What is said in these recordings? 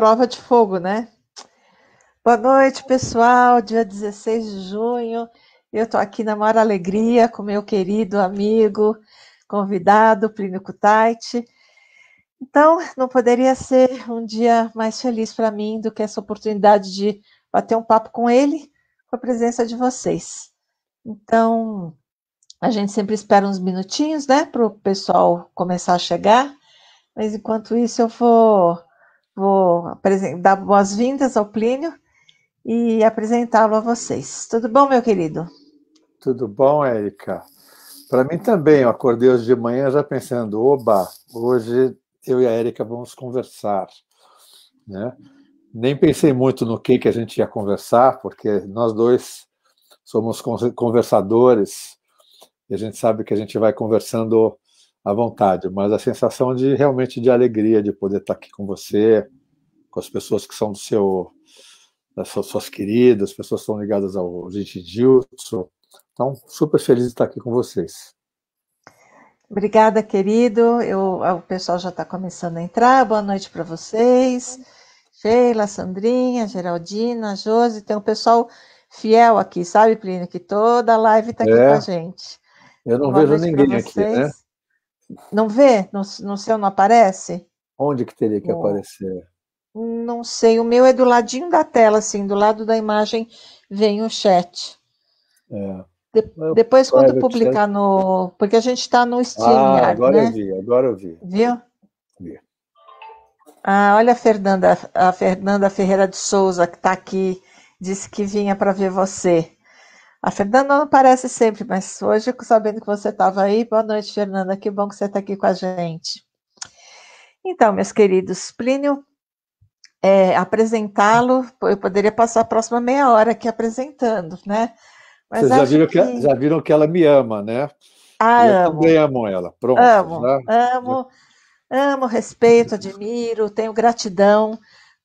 prova de fogo, né? Boa noite, pessoal. Dia 16 de junho. Eu estou aqui na maior alegria com meu querido amigo, convidado, Plínio Kutaiti. Então, não poderia ser um dia mais feliz para mim do que essa oportunidade de bater um papo com ele, com a presença de vocês. Então, a gente sempre espera uns minutinhos, né, para o pessoal começar a chegar. Mas enquanto isso, eu vou vou dar boas-vindas ao Plínio e apresentá-lo a vocês. Tudo bom, meu querido? Tudo bom, Érica. Para mim também, eu acordei hoje de manhã já pensando, oba, hoje eu e a Érica vamos conversar. Né? Nem pensei muito no que, que a gente ia conversar, porque nós dois somos conversadores e a gente sabe que a gente vai conversando à vontade, mas a sensação de realmente de alegria de poder estar aqui com você, com as pessoas que são do seu, das suas, suas queridas, pessoas que estão ligadas ao Gente Gilson. Então, super feliz de estar aqui com vocês. Obrigada, querido. Eu, o pessoal já está começando a entrar. Boa noite para vocês. Sheila, Sandrinha, Geraldina, Josi. Tem um pessoal fiel aqui, sabe, Plínio? Que toda a live está aqui é. com a gente. Eu não Boa vejo ninguém aqui, né? Não vê? No, no seu não aparece? Onde que teria que aparecer? Não sei, o meu é do ladinho da tela, assim, do lado da imagem vem o chat. É. De, depois, quando publicar no. Porque a gente está no Steam. Ah, né? agora né? eu vi, agora eu vi. Viu? Vi. Ah, olha a Fernanda, a Fernanda Ferreira de Souza, que está aqui, disse que vinha para ver você. A Fernanda não aparece sempre, mas hoje, sabendo que você estava aí, boa noite, Fernanda, que bom que você está aqui com a gente. Então, meus queridos, Plínio, é, apresentá-lo, eu poderia passar a próxima meia hora aqui apresentando, né? Mas Vocês já viram que... que... já viram que ela me ama, né? Ah, eu amo. também amo ela. Pronto. Amo, já, amo, amo, respeito, admiro, tenho gratidão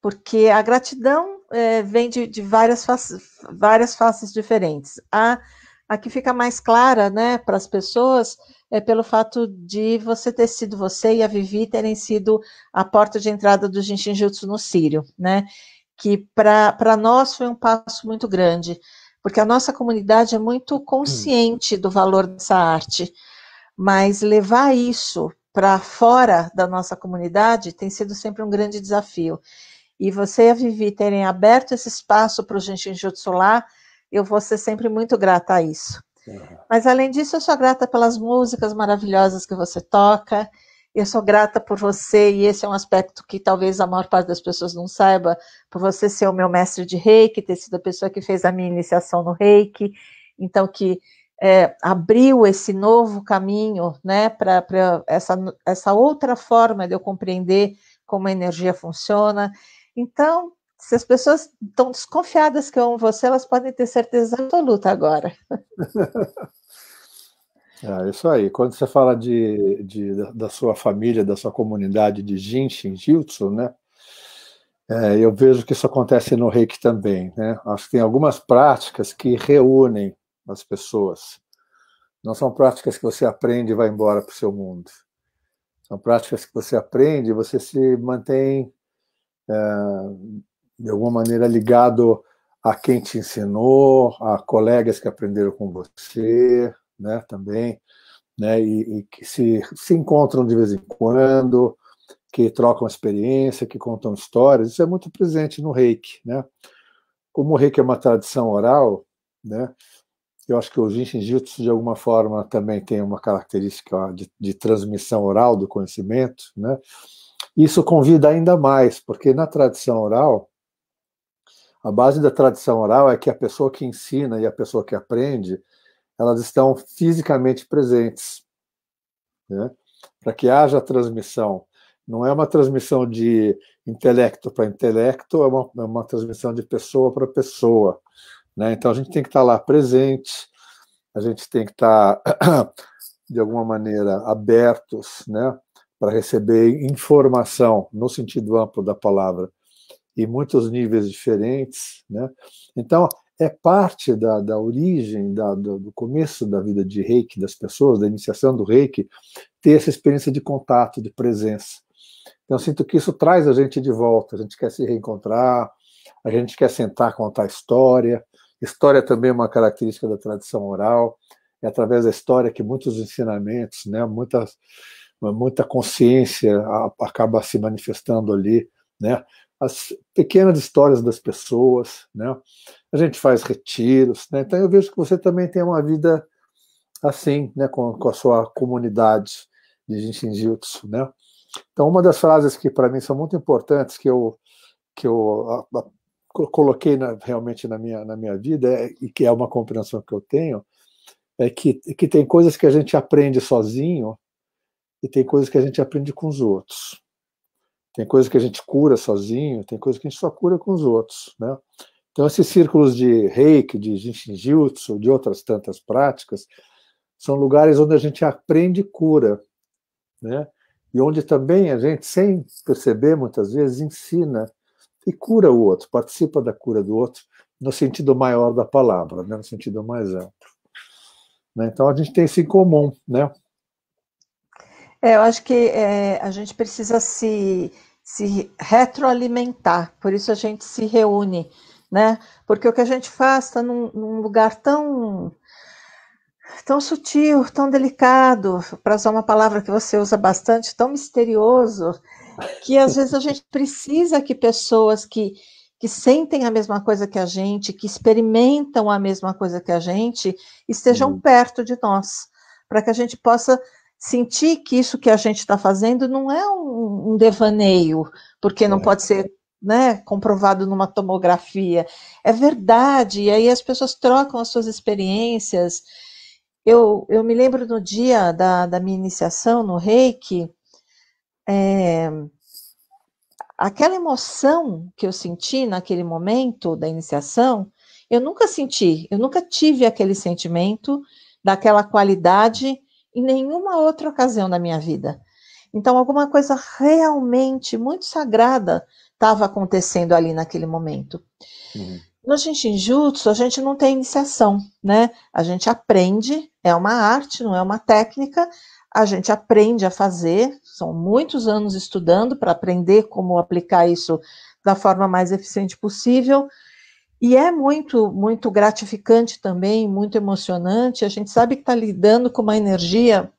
porque a gratidão é, vem de, de várias, faces, várias faces diferentes. A, a que fica mais clara né, para as pessoas é pelo fato de você ter sido você e a Vivi terem sido a porta de entrada do Jinshinjutsu no Sírio, né? Que para nós foi um passo muito grande, porque a nossa comunidade é muito consciente do valor dessa arte, mas levar isso para fora da nossa comunidade tem sido sempre um grande desafio e você e a Vivi terem aberto esse espaço para o Genjinjutsu lá, eu vou ser sempre muito grata a isso. Uhum. Mas além disso, eu sou grata pelas músicas maravilhosas que você toca, eu sou grata por você, e esse é um aspecto que talvez a maior parte das pessoas não saiba, por você ser o meu mestre de reiki, ter sido a pessoa que fez a minha iniciação no reiki, então que é, abriu esse novo caminho, né, para essa, essa outra forma de eu compreender como a energia funciona. Então, se as pessoas estão desconfiadas que eu amo você, elas podem ter certeza absoluta agora. É isso aí. Quando você fala de, de, da sua família, da sua comunidade de Jinshin, Jiu-Jitsu, né? É, eu vejo que isso acontece no reiki também, né? Acho que tem algumas práticas que reúnem as pessoas. Não são práticas que você aprende e vai embora para o seu mundo. São práticas que você aprende e você se mantém eh, de alguma maneira ligado a quem te ensinou, a colegas que aprenderam com você, né, também, né, e, e que se, se encontram de vez em quando, que trocam experiência, que contam histórias, isso é muito presente no reiki, né? Como o reiki é uma tradição oral, né? Eu acho que o Jinshin Jutsu, de alguma forma, também tem uma característica de, de transmissão oral do conhecimento, né? Isso convida ainda mais, porque na tradição oral, a base da tradição oral é que a pessoa que ensina e a pessoa que aprende, elas estão fisicamente presentes, né? para que haja transmissão. Não é uma transmissão de intelecto para intelecto, é uma, é uma transmissão de pessoa para pessoa. Né? Então a gente tem que estar tá lá presente, a gente tem que estar, tá, de alguma maneira, abertos, né? para receber informação no sentido amplo da palavra e muitos níveis diferentes, né? Então é parte da, da origem, da, do, do, começo da vida de reiki das pessoas, da iniciação do reiki, ter essa experiência de contato, de presença. Então, eu sinto que isso traz a gente de volta, a gente quer se reencontrar, a gente quer sentar, contar história. História também é uma característica da tradição oral, é através da história que muitos ensinamentos, né, muitas muita consciência acaba se manifestando ali, né? As pequenas histórias das pessoas, né? A gente faz retiros, né? Então eu vejo que você também tem uma vida assim, né? Com, com a sua comunidade de Jinshinjutsu, né? Então uma das frases que para mim são muito importantes que eu que eu a, a, coloquei na, realmente na minha na minha vida é, e que é uma compreensão que eu tenho é que, que tem coisas que a gente aprende sozinho e tem coisas que a gente aprende com os outros. Tem coisas que a gente cura sozinho, tem coisas que a gente só cura com os outros, né? Então, esses círculos de reiki, de jinshinjutsu, de outras tantas práticas, são lugares onde a gente aprende cura, né? E onde também a gente, sem perceber muitas vezes, ensina e cura o outro, participa da cura do outro, no sentido maior da palavra, né? no sentido mais amplo. Né? Então, a gente tem isso em comum, né? É, eu acho que é, a gente precisa se, se retroalimentar, por isso a gente se reúne, né? Porque o que a gente faz está num, num lugar tão tão sutil, tão delicado, para usar uma palavra que você usa bastante, tão misterioso, que às vezes a gente precisa que pessoas que, que sentem a mesma coisa que a gente, que experimentam a mesma coisa que a gente, estejam uhum. perto de nós, para que a gente possa sentir que isso que a gente está fazendo não é um, um devaneio, porque é. não pode ser né, comprovado numa tomografia. É verdade, e aí as pessoas trocam as suas experiências. Eu, eu me lembro no dia da, da minha iniciação no reiki, é, aquela emoção que eu senti naquele momento da iniciação, eu nunca senti, eu nunca tive aquele sentimento daquela qualidade em nenhuma outra ocasião da minha vida. Então, alguma coisa realmente muito sagrada estava acontecendo ali naquele momento. Uhum. No Jinshin a gente não tem iniciação, né? A gente aprende, é uma arte, não é uma técnica, a gente aprende a fazer, são muitos anos estudando para aprender como aplicar isso da forma mais eficiente possível, e é muito, muito gratificante também, muito emocionante. A gente sabe que está lidando com uma energia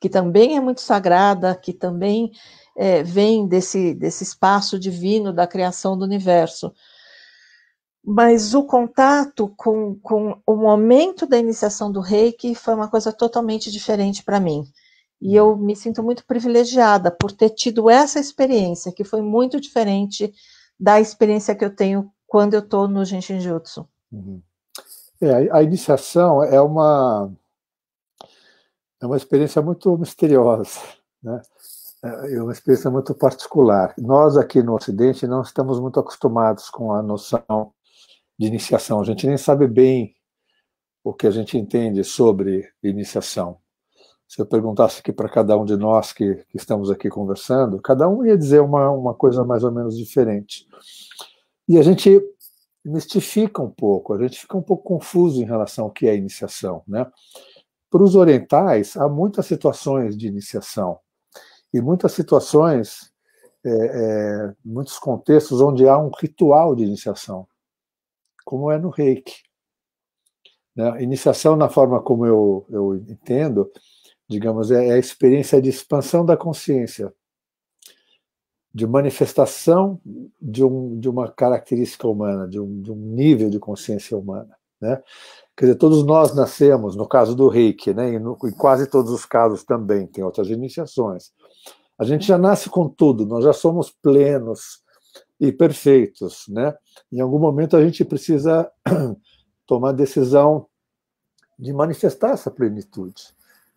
que também é muito sagrada, que também é, vem desse, desse espaço divino da criação do universo. Mas o contato com, com o momento da iniciação do reiki foi uma coisa totalmente diferente para mim. E eu me sinto muito privilegiada por ter tido essa experiência, que foi muito diferente da experiência que eu tenho quando eu estou no Genshin Jutsu. Uhum. É, a iniciação é uma é uma experiência muito misteriosa, né? É, é uma experiência muito particular. Nós aqui no Ocidente não estamos muito acostumados com a noção de iniciação. A gente nem sabe bem o que a gente entende sobre iniciação. Se eu perguntasse aqui para cada um de nós que, que, estamos aqui conversando, cada um ia dizer uma, uma coisa mais ou menos diferente. E a gente mistifica um pouco, a gente fica um pouco confuso em relação ao que é iniciação. Né? Para os orientais, há muitas situações de iniciação e muitas situações, é, é, muitos contextos onde há um ritual de iniciação, como é no reiki. Né? Iniciação, na forma como eu, eu entendo, digamos, é, é a experiência de expansão da consciência de manifestação de, um, de uma característica humana, de um, de um nível de consciência humana. Né? Quer dizer, todos nós nascemos, no caso do Reiki, né, e no, em quase todos os casos também, tem outras iniciações. A gente já nasce com tudo, nós já somos plenos e perfeitos. Né? Em algum momento a gente precisa tomar a decisão de manifestar essa plenitude,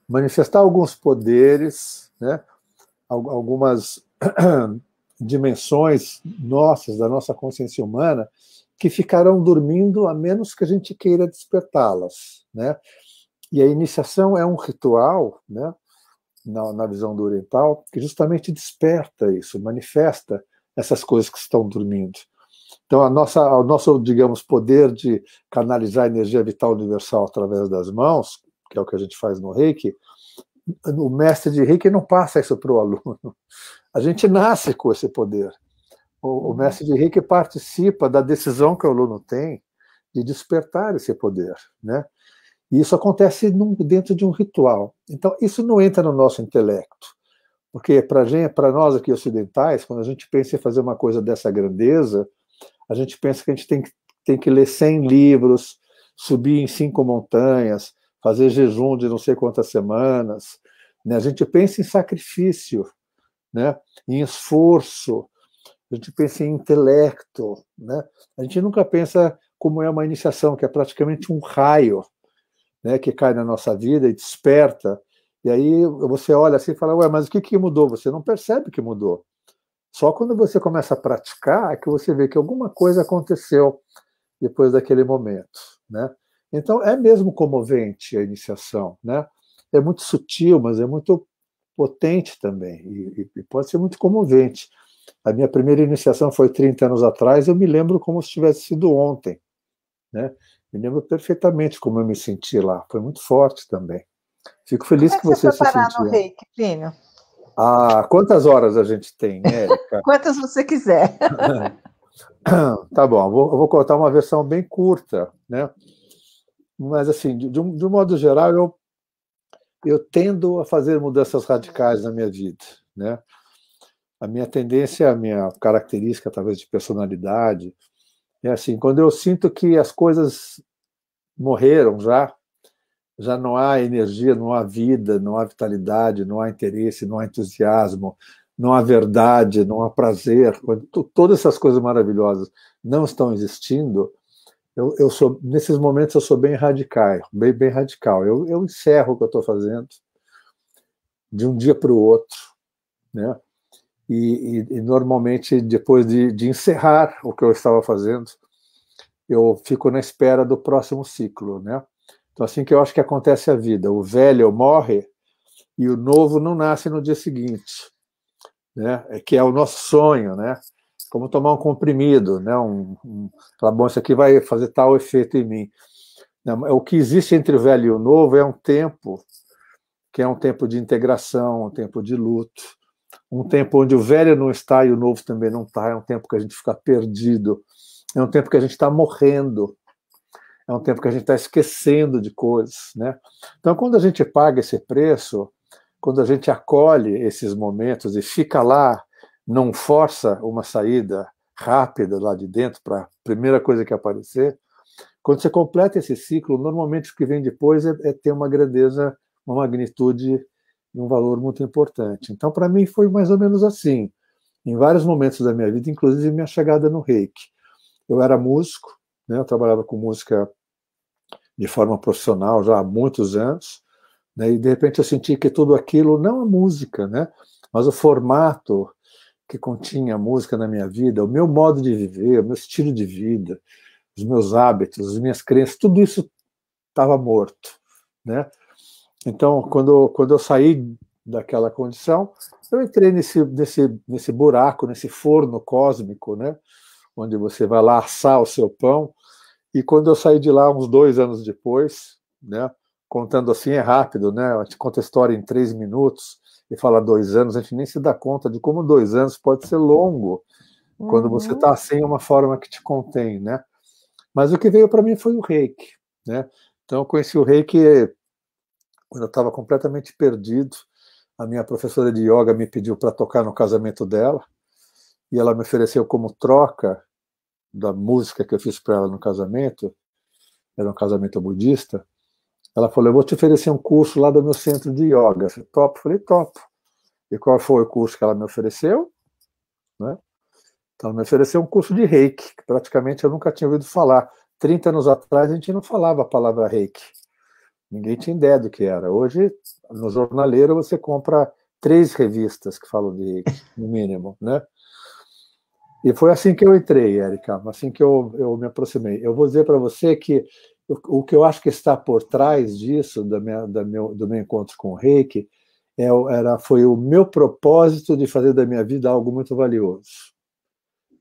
manifestar alguns poderes, né? algumas dimensões nossas, da nossa consciência humana, que ficarão dormindo a menos que a gente queira despertá-las, né? E a iniciação é um ritual, né? Na, na visão do oriental, que justamente desperta isso, manifesta essas coisas que estão dormindo. Então, a nossa, o nosso, digamos, poder de canalizar a energia vital universal através das mãos, que é o que a gente faz no reiki, o mestre de reiki não passa isso para o aluno. A gente nasce com esse poder. O, o uhum. mestre de Henrique participa da decisão que o aluno tem de despertar esse poder, né? E isso acontece num, dentro de um ritual. Então, isso não entra no nosso intelecto. Porque para nós aqui ocidentais, quando a gente pensa em fazer uma coisa dessa grandeza, a gente pensa que a gente tem que, tem que ler 100 livros, subir em cinco montanhas, fazer jejum de não sei quantas semanas. Né? A gente pensa em sacrifício, né? em esforço, a gente pensa em intelecto. Né? A gente nunca pensa como é uma iniciação, que é praticamente um raio né? que cai na nossa vida e desperta. E aí você olha assim e fala, ué, mas o que, que mudou? Você não percebe que mudou. Só quando você começa a praticar é que você vê que alguma coisa aconteceu depois daquele momento, né? Então é mesmo comovente a iniciação, né? É muito sutil, mas é muito potente também e, e, pode ser muito comovente. A minha primeira iniciação foi 30 anos atrás, eu me lembro como se tivesse sido ontem, né? Me lembro perfeitamente como eu me senti lá, foi muito forte também. Fico feliz como é que você, você se sentiu. no reiki, Plínio? Ah, quantas horas a gente tem, Érica? Né, quantas você quiser. tá bom, eu vou, eu vou contar uma versão bem curta, né? Mas assim, de, de um, de um modo geral, eu eu tendo a fazer mudanças radicais na minha vida, né? A minha tendência, a minha característica, talvez de personalidade, é assim, quando eu sinto que as coisas morreram já, já não há energia, não há vida, não há vitalidade, não há interesse, não há entusiasmo, não há verdade, não há prazer, todas essas coisas maravilhosas não estão existindo, eu, eu sou, nesses momentos eu sou bem radical, bem, bem radical. Eu, eu encerro o que eu estou fazendo de um dia para o outro, né? E, e, e normalmente depois de, de encerrar o que eu estava fazendo, eu fico na espera do próximo ciclo, né? Então assim que eu acho que acontece a vida, o velho morre e o novo não nasce no dia seguinte, né? é Que é o nosso sonho, né? como tomar um comprimido, né? Um, um, falar, bom, isso aqui vai fazer tal efeito em mim. Né? é o que existe entre o velho e o novo é um tempo que é um tempo de integração, um tempo de luto, um tempo onde o velho não está e o novo também não está, é um tempo que a gente fica perdido, é um tempo que a gente está morrendo, é um tempo que a gente está esquecendo de coisas, né? Então, quando a gente paga esse preço, quando a gente acolhe esses momentos e fica lá não força uma saída rápida lá de dentro para a primeira coisa que aparecer, quando você completa esse ciclo, normalmente o que vem depois é, é ter uma grandeza, uma magnitude e um valor muito importante. Então, para mim, foi mais ou menos assim. Em vários momentos da minha vida, inclusive minha chegada no reiki. Eu era músico, né, eu trabalhava com música de forma profissional já há muitos anos, né, e de repente eu senti que tudo aquilo, não a música, né, mas o formato que continha a música na minha vida, o meu modo de viver, o meu estilo de vida, os meus hábitos, as minhas crenças, tudo isso estava morto, né? Então, quando, quando eu saí daquela condição, eu entrei nesse, nesse, nesse buraco, nesse forno cósmico, né? Onde você vai lá assar o seu pão. E quando eu saí de lá, uns dois anos depois, né? Contando assim é rápido, né? Eu te conto a história em três minutos e fala dois anos, a gente nem se dá conta de como dois anos pode ser longo uhum. quando você está uhum. sem uma forma que te contém, né? Mas o que veio para mim foi o reiki, né? Então eu conheci o reiki quando eu estava completamente perdido. A minha professora de yoga me pediu para tocar no casamento dela e ela me ofereceu como troca da música que eu fiz para ela no casamento, era um casamento budista, ela falou: Eu vou te oferecer um curso lá do meu centro de yoga. top falei: top E qual foi o curso que ela me ofereceu? Né? Então, ela me ofereceu um curso de reiki, que praticamente eu nunca tinha ouvido falar. 30 anos atrás, a gente não falava a palavra reiki. Ninguém tinha ideia do que era. Hoje, no jornaleiro, você compra três revistas que falam de reiki, no mínimo. Né? E foi assim que eu entrei, Erika, assim que eu, eu me aproximei. Eu vou dizer para você que o que eu acho que está por trás disso, da minha, da meu, do meu encontro com o reiki, é, era, foi o meu propósito de fazer da minha vida algo muito valioso.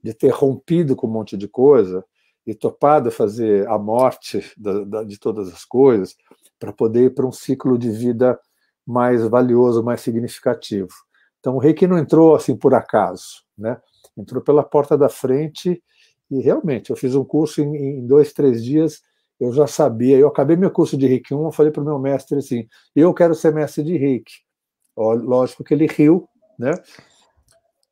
De ter rompido com um monte de coisa e topado fazer a morte da, da, de todas as coisas para poder ir para um ciclo de vida mais valioso, mais significativo. Então o reiki não entrou assim por acaso, né? entrou pela porta da frente e realmente eu fiz um curso em, em dois, três dias eu já sabia, eu acabei meu curso de Reiki 1, eu falei para o meu mestre assim, eu quero ser mestre de Reiki. lógico que ele riu, né?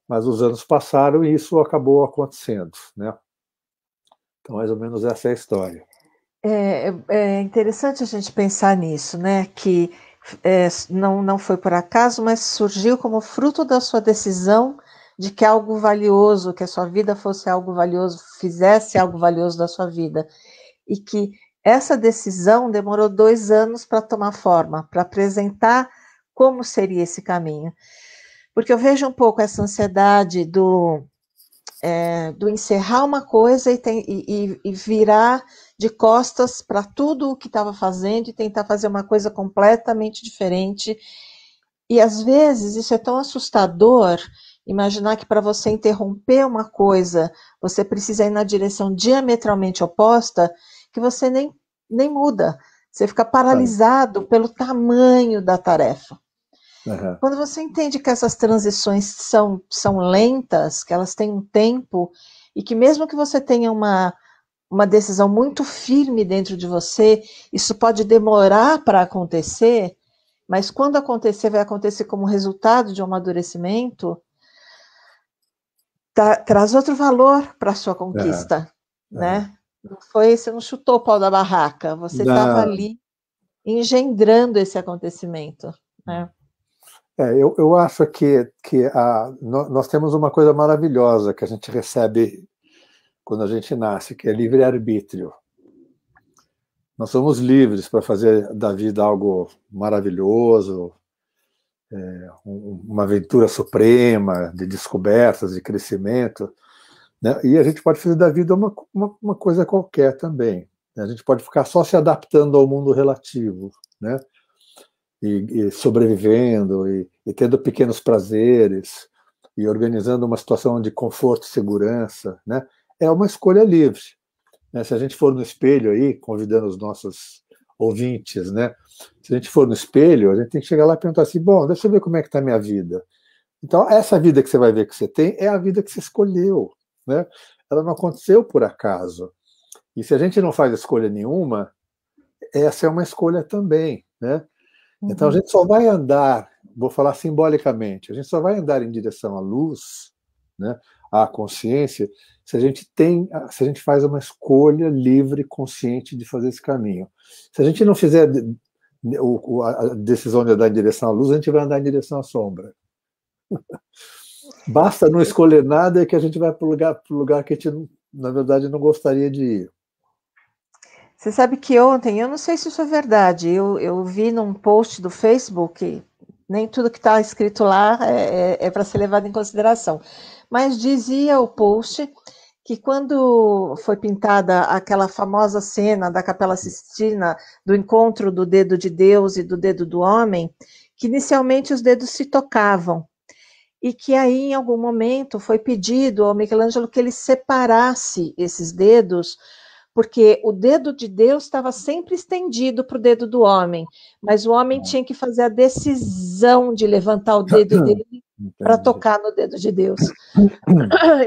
Mas os anos passaram e isso acabou acontecendo, né? Então, mais ou menos essa é a história. É, é, é interessante a gente pensar nisso, né? Que é, não, não foi por acaso, mas surgiu como fruto da sua decisão de que algo valioso, que a sua vida fosse algo valioso, fizesse algo valioso da sua vida e que essa decisão demorou dois anos para tomar forma, para apresentar como seria esse caminho. Porque eu vejo um pouco essa ansiedade do, é, do encerrar uma coisa e, tem, e, e virar de costas para tudo o que estava fazendo e tentar fazer uma coisa completamente diferente. E às vezes isso é tão assustador Imaginar que para você interromper uma coisa, você precisa ir na direção diametralmente oposta, que você nem, nem muda. Você fica paralisado pelo tamanho da tarefa. Uhum. Quando você entende que essas transições são, são lentas, que elas têm um tempo, e que mesmo que você tenha uma, uma decisão muito firme dentro de você, isso pode demorar para acontecer, mas quando acontecer, vai acontecer como resultado de um amadurecimento, tá, traz outro valor para a sua conquista, é, é. né? É. Não foi, você não chutou o pau da barraca, você estava ali engendrando esse acontecimento, né? É, eu, eu acho que, que a, nós temos uma coisa maravilhosa que a gente recebe quando a gente nasce, que é livre-arbítrio. Nós somos livres para fazer da vida algo maravilhoso, é, uma aventura suprema de descobertas, de crescimento. Né? E a gente pode fazer da vida uma, uma, uma coisa qualquer também. Né? A gente pode ficar só se adaptando ao mundo relativo, né? E, e sobrevivendo, e, e tendo pequenos prazeres, e organizando uma situação de conforto e segurança, né? É uma escolha livre. Né? Se a gente for no espelho aí, convidando os nossos ouvintes, né? Se a gente for no espelho, a gente tem que chegar lá e perguntar assim: bom, deixa eu ver como é que está a minha vida. Então, essa vida que você vai ver que você tem é a vida que você escolheu, né? Ela não aconteceu por acaso. E se a gente não faz escolha nenhuma, essa é uma escolha também, né? Uhum. Então, a uhum. gente só vai andar, vou falar simbolicamente, a gente só vai andar em direção à luz, né? à consciência, se a gente tem, se a gente faz uma escolha livre, consciente de fazer esse caminho. Se a gente não fizer a decisão de andar em direção à luz, a gente vai andar em direção à sombra. Basta não escolher nada que a gente vai para o lugar, lugar que a gente, na verdade, não gostaria de ir. Você sabe que ontem, eu não sei se isso é verdade, eu, eu vi num post do Facebook, nem tudo que está escrito lá é, é, é para ser levado em consideração. Mas dizia o post que quando foi pintada aquela famosa cena da Capela Sistina do encontro do dedo de Deus e do dedo do homem, que inicialmente os dedos se tocavam e que aí em algum momento foi pedido ao Michelangelo que ele separasse esses dedos, porque o dedo de Deus estava sempre estendido para o dedo do homem, mas o homem tinha que fazer a decisão de levantar o dedo dele então, para tocar no dedo de Deus.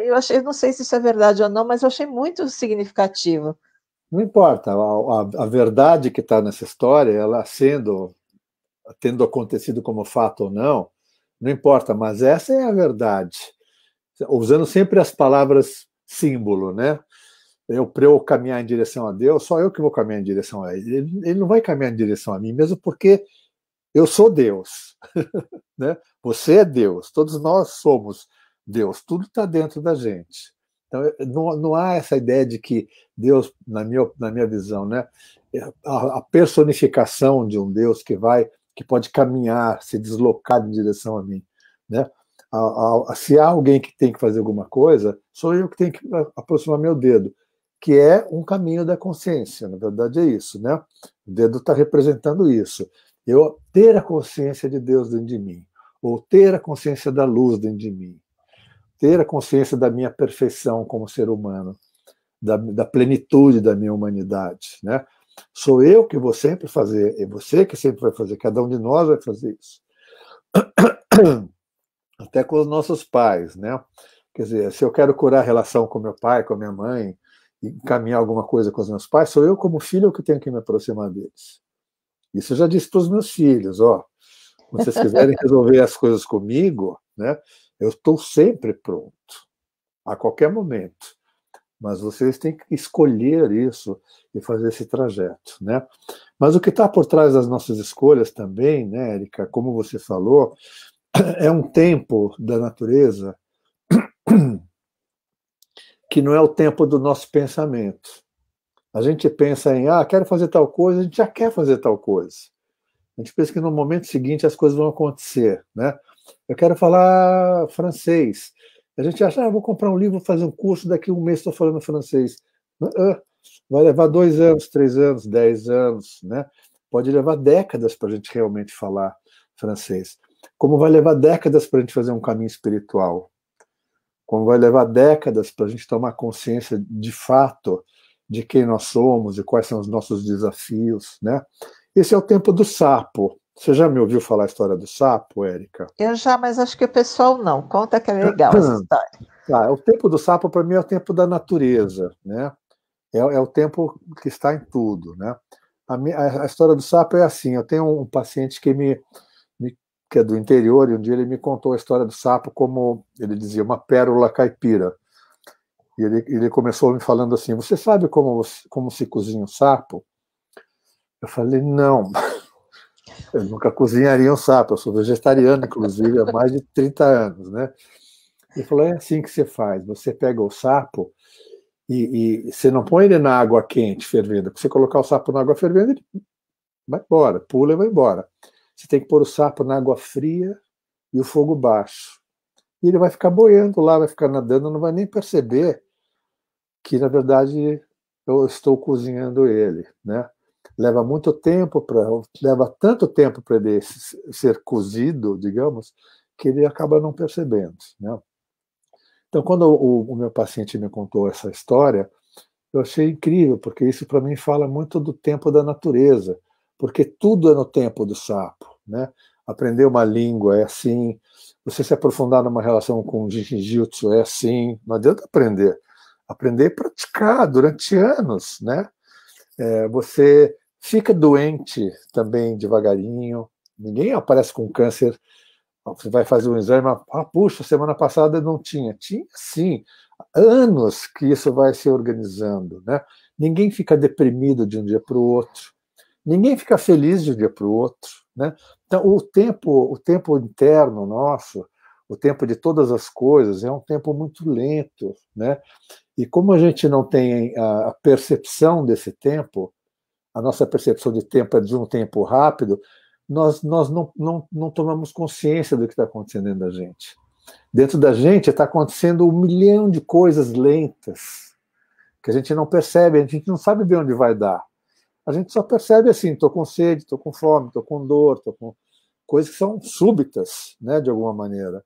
Eu achei, não sei se isso é verdade ou não, mas eu achei muito significativo. Não importa, a, a, a verdade que está nessa história, ela sendo, tendo acontecido como fato ou não, não importa, mas essa é a verdade. Usando sempre as palavras símbolo, né? Eu, para eu caminhar em direção a Deus, só eu que vou caminhar em direção a Ele. Ele, ele não vai caminhar em direção a mim, mesmo porque eu sou Deus, né? Você é Deus, todos nós somos Deus, tudo está dentro da gente. Então, eh, não, não há essa ideia de que Deus, na minha, na minha visão, né, é a, a personificação de um Deus que vai, que pode caminhar, se deslocar em direção a mim, né? A, a, se há alguém que tem que fazer alguma coisa, sou eu que tenho que ah, aproximar meu dedo, que é um caminho da consciência, na verdade é isso, né? O dedo está representando isso. Eu ter a consciência de Deus dentro de mim, ou ter a consciência da luz dentro de mim, ter a consciência da minha perfeição como ser humano, da, da plenitude da minha humanidade, né? Sou eu que vou sempre fazer, é você que sempre vai fazer, cada um de nós vai fazer isso. Até com os nossos pais, né? Quer dizer, se eu quero curar a relação com meu pai, com a minha mãe, encaminhar alguma coisa com os meus pais, sou eu, como filho, que tenho que me aproximar deles. Isso eu já disse para os meus filhos, ó. vocês quiserem resolver as coisas comigo, né? Eu estou sempre pronto, a qualquer momento. Mas vocês têm que escolher isso e fazer esse trajeto, né? Mas o que está por trás das nossas escolhas também, né, Érica? Como você falou, é um tempo da natureza que não é o tempo do nosso pensamento. A gente pensa em, ah, quero fazer tal coisa, a gente já quer fazer tal coisa. A gente pensa que no momento seguinte as coisas vão acontecer, né? Eu quero falar francês. A gente acha, ah, vou comprar um livro, vou fazer um curso, daqui um mês estou falando francês. Vai levar dois anos, três anos, dez anos, né? Pode levar décadas para a gente realmente falar francês. Como vai levar décadas para a gente fazer um caminho espiritual? Como vai levar décadas para a gente tomar consciência de fato de quem nós somos e quais são os nossos desafios, né? Esse é o tempo do sapo. Você já me ouviu falar a história do sapo, Érica? Eu já, mas acho que o pessoal não. Conta que é legal essa ah, história. Tá, o tempo do sapo, para mim, é o tempo da natureza, né? É, é, o tempo que está em tudo, né? A, minha, a, história do sapo é assim, eu tenho um paciente que me, me, que é do interior, e um dia ele me contou a história do sapo como, ele dizia, uma pérola caipira. E ele, ele começou me falando assim: Você sabe como, como se cozinha um sapo? Eu falei: Não. Eu nunca cozinharia um sapo. Eu sou vegetariano, inclusive, há mais de 30 anos, né? Ele falou: É assim que você faz. Você pega o sapo e, e você não põe ele na água quente, fervendo. Porque você colocar o sapo na água fervendo, ele vai embora, pula e vai embora. Você tem que pôr o sapo na água fria e o fogo baixo. E ele vai ficar boiando lá, vai ficar nadando, não vai nem perceber que na verdade eu estou cozinhando ele, né? Leva muito tempo para leva tanto tempo para ele ser cozido, digamos, que ele acaba não percebendo, né? Então, quando o, o meu paciente me contou essa história, eu achei incrível, porque isso para mim fala muito do tempo da natureza, porque tudo é no tempo do sapo, né? Aprender uma língua é assim, você se aprofundar numa relação com jiu-jitsu é assim, não adianta aprender aprender e praticar durante anos, né? É, você fica doente também devagarinho. Ninguém aparece com câncer. Você vai fazer um exame, ah, puxa, semana passada não tinha. Tinha sim. Anos que isso vai se organizando, né? Ninguém fica deprimido de um dia para o outro. Ninguém fica feliz de um dia para o outro, né? Então, o tempo, o tempo interno nosso, o tempo de todas as coisas é um tempo muito lento, né? E como a gente não tem a percepção desse tempo, a nossa percepção de tempo é de um tempo rápido, nós, nós não, não, não tomamos consciência do que está acontecendo dentro da gente. Dentro da gente está acontecendo um milhão de coisas lentas que a gente não percebe, a gente não sabe bem onde vai dar. A gente só percebe assim: estou com sede, estou com fome, estou com dor, estou com coisas que são súbitas, né, de alguma maneira.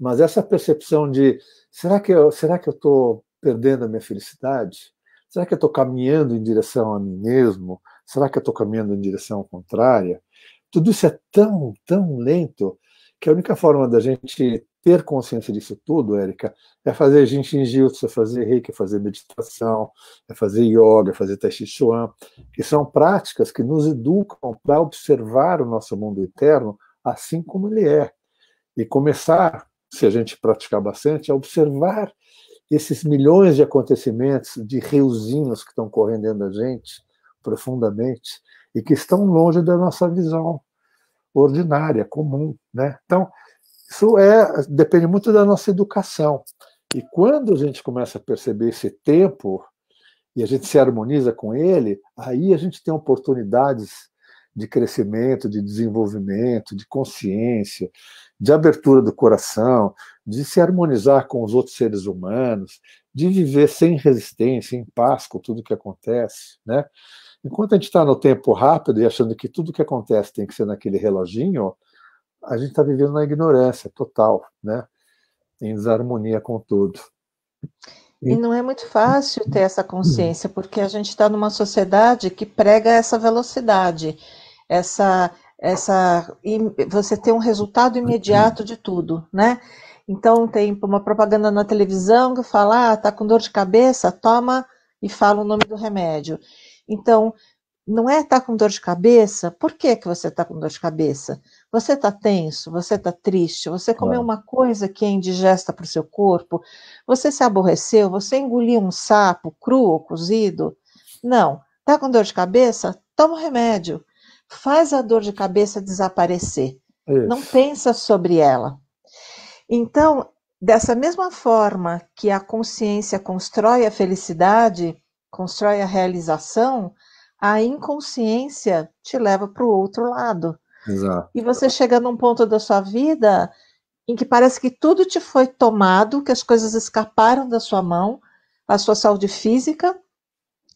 Mas essa percepção de será que eu será que eu estou perdendo a minha felicidade? Será que eu estou caminhando em direção a mim mesmo? Será que eu estou caminhando em direção contrária? Tudo isso é tão, tão lento que a única forma da gente ter consciência disso tudo, Érica, é fazer jiu-jitsu, é fazer Reiki, é fazer meditação, é fazer yoga, é fazer Tai Chi Chuan, que são práticas que nos educam para observar o nosso mundo interno assim como ele é. E começar, se a gente praticar bastante, a observar esses milhões de acontecimentos, de riozinhos que estão correndo dentro da gente, profundamente, e que estão longe da nossa visão ordinária, comum. Né? Então, isso é, depende muito da nossa educação. E quando a gente começa a perceber esse tempo e a gente se harmoniza com ele, aí a gente tem oportunidades de crescimento, de desenvolvimento, de consciência, de abertura do coração, de se harmonizar com os outros seres humanos, de viver sem resistência, em paz com tudo que acontece, né? Enquanto a gente está no tempo rápido e achando que tudo que acontece tem que ser naquele reloginho, a gente está vivendo na ignorância total, né? Em desarmonia com tudo. E não é muito fácil ter essa consciência, porque a gente está numa sociedade que prega essa velocidade, essa essa você tem um resultado uhum. imediato de tudo, né? Então tem uma propaganda na televisão que fala, ah, tá com dor de cabeça, toma e fala o nome do remédio. Então não é tá com dor de cabeça. Por que que você tá com dor de cabeça? Você tá tenso, você tá triste, você comeu claro. uma coisa que é indigesta para o seu corpo, você se aborreceu, você engoliu um sapo cru ou cozido? Não. Tá com dor de cabeça? Toma o remédio faz a dor de cabeça desaparecer. Isso. Não pensa sobre ela. Então, dessa mesma forma que a consciência constrói a felicidade, constrói a realização, a inconsciência te leva para o outro lado. Exato. E você chega num ponto da sua vida em que parece que tudo te foi tomado, que as coisas escaparam da sua mão, a sua saúde física,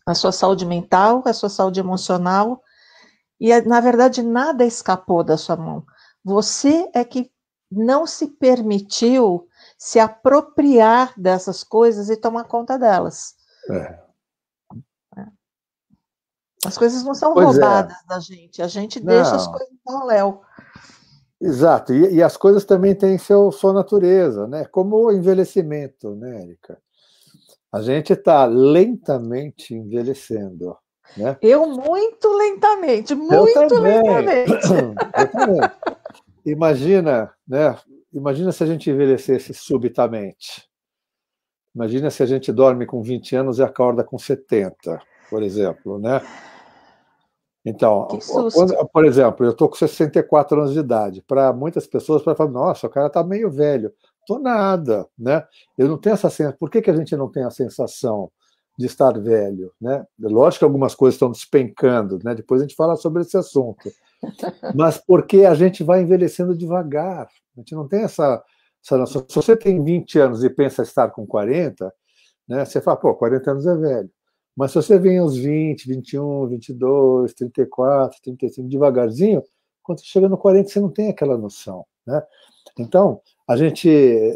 a sua saúde mental, a sua saúde emocional, e, na verdade, nada escapou da sua mão. Você é que não se permitiu se apropriar dessas coisas e tomar conta delas. É. é. As coisas não são pois é. roubadas é. da gente, a gente não. deixa as coisas ao léu. Exato, e, e, as coisas também têm seu, sua natureza, né? como o envelhecimento, né, Erika? A gente está lentamente envelhecendo. Né? Eu muito lentamente, muito eu lentamente. Eu Imagina, né? Imagina se a gente envelhecesse subitamente. Imagina se a gente dorme com 20 anos e acorda com 70, por exemplo, né? Então, quando, por exemplo, eu estou com 64 anos de idade. Para muitas pessoas, para falar, nossa, o cara está meio velho. Tô nada, né? Eu não tenho essa sensação. Por que, que a gente não tem a sensação de estar velho, né? É lógico que algumas coisas estão despencando, né? Depois a gente fala sobre esse assunto. Mas porque a gente vai envelhecendo devagar. A gente não tem essa, essa noção. Se você tem 20 anos e pensa estar com 40, né? Você fala, pô, 40 anos é velho. Mas se você vem aos 20, 21, 22, 34, 35, devagarzinho, quando você chega no 40, você não tem aquela noção, né? Então, a gente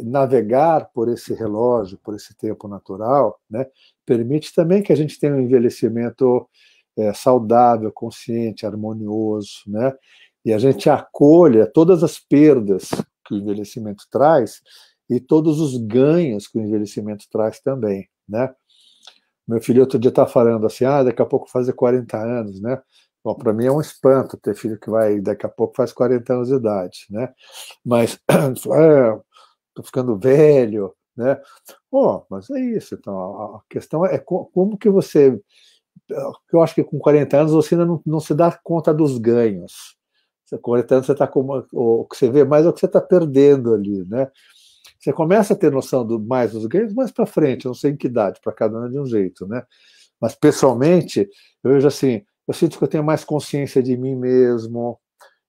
navegar por esse relógio, por esse tempo natural, né, permite também que a gente tenha um envelhecimento é, saudável, consciente, harmonioso, né? E a gente acolha todas as perdas que o envelhecimento traz e todos os ganhos que o envelhecimento traz também, né? Meu filho outro dia está falando assim, ah, daqui a pouco fazer 40 anos, né? Bom, para mim é um espanto ter filho que vai, daqui a pouco faz 40 anos de idade, né? Mas, estou é, tô ficando velho, né? Oh, mas é isso, então, a questão é como que você... Eu acho que com 40 anos você ainda não, não se dá conta dos ganhos. com 40 anos você está com o que você vê mais é o que você está perdendo ali, né? Você começa a ter noção do mais dos ganhos mais para frente, não sei em que idade, para cada ano é de um jeito, né? Mas pessoalmente, eu vejo assim, eu sinto que eu tenho mais consciência de mim mesmo,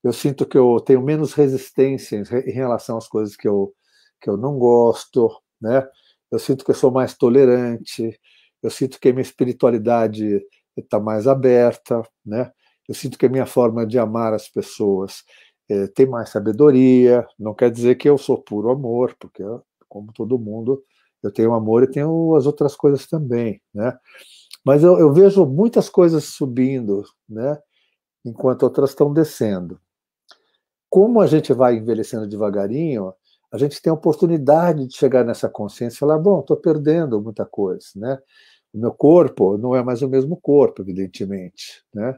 eu sinto que eu tenho menos resistência em relação às coisas que eu, que eu não gosto, né? Eu sinto que eu sou mais tolerante, eu sinto que a minha espiritualidade está mais aberta, né? Eu sinto que a minha forma de amar as pessoas é, tem mais sabedoria. Não quer dizer que eu sou puro amor, porque, como todo mundo, eu tenho amor e tenho as outras coisas também, né? Mas eu, eu vejo muitas coisas subindo, né? enquanto outras estão descendo. Como a gente vai envelhecendo devagarinho, a gente tem a oportunidade de chegar nessa consciência e falar: bom, estou perdendo muita coisa, né? O meu corpo não é mais o mesmo corpo, evidentemente, né?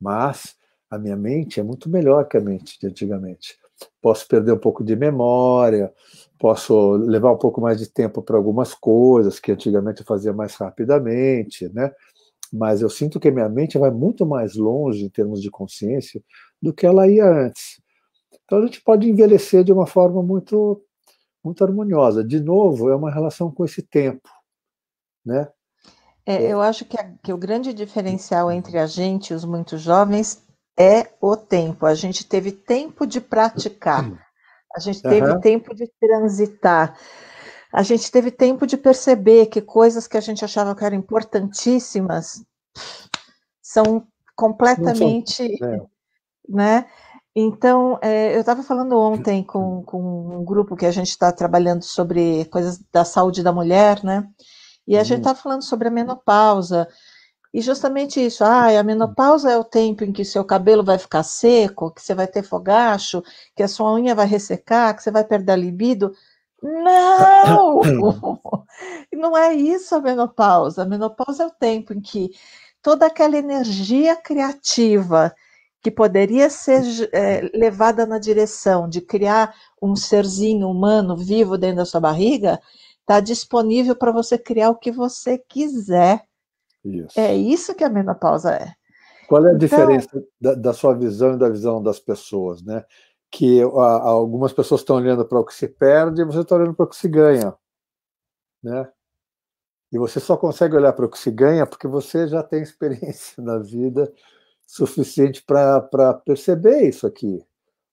Mas a minha mente é muito melhor que a mente de antigamente posso perder um pouco de memória, posso levar um pouco mais de tempo para algumas coisas que antigamente eu fazia mais rapidamente, né? Mas eu sinto que minha mente vai muito mais longe em termos de consciência do que ela ia antes. Então a gente pode envelhecer de uma forma muito muito harmoniosa. De novo, é uma relação com esse tempo, né? É, eu acho que, a, que o grande diferencial entre a gente e os muito jovens é o tempo. A gente teve tempo de praticar, hum. a gente teve uhum. tempo de transitar, a gente teve tempo de perceber que coisas que a gente achava que eram importantíssimas são completamente. São, é. Né? Então, é, eu estava falando ontem hum. com, com um grupo que a gente está trabalhando sobre coisas da saúde da mulher, né? E a uhum. gente está falando sobre a menopausa, e justamente isso, ah, a menopausa é o tempo em que seu cabelo vai ficar seco, que você vai ter fogacho, que a sua unha vai ressecar, que você vai perder a libido. Não! Não é isso a menopausa. A menopausa é o tempo em que toda aquela energia criativa que poderia ser é, levada na direção de criar um serzinho humano vivo dentro da sua barriga, está disponível para você criar o que você quiser. É isso. É isso que a menopausa é. Qual é a então, diferença da, da, sua visão e da visão das pessoas, né? Que a, algumas pessoas estão olhando para o que se perde e você está olhando para o que se ganha, né? E você só consegue olhar para o que se ganha porque você já tem experiência na vida suficiente para perceber isso aqui.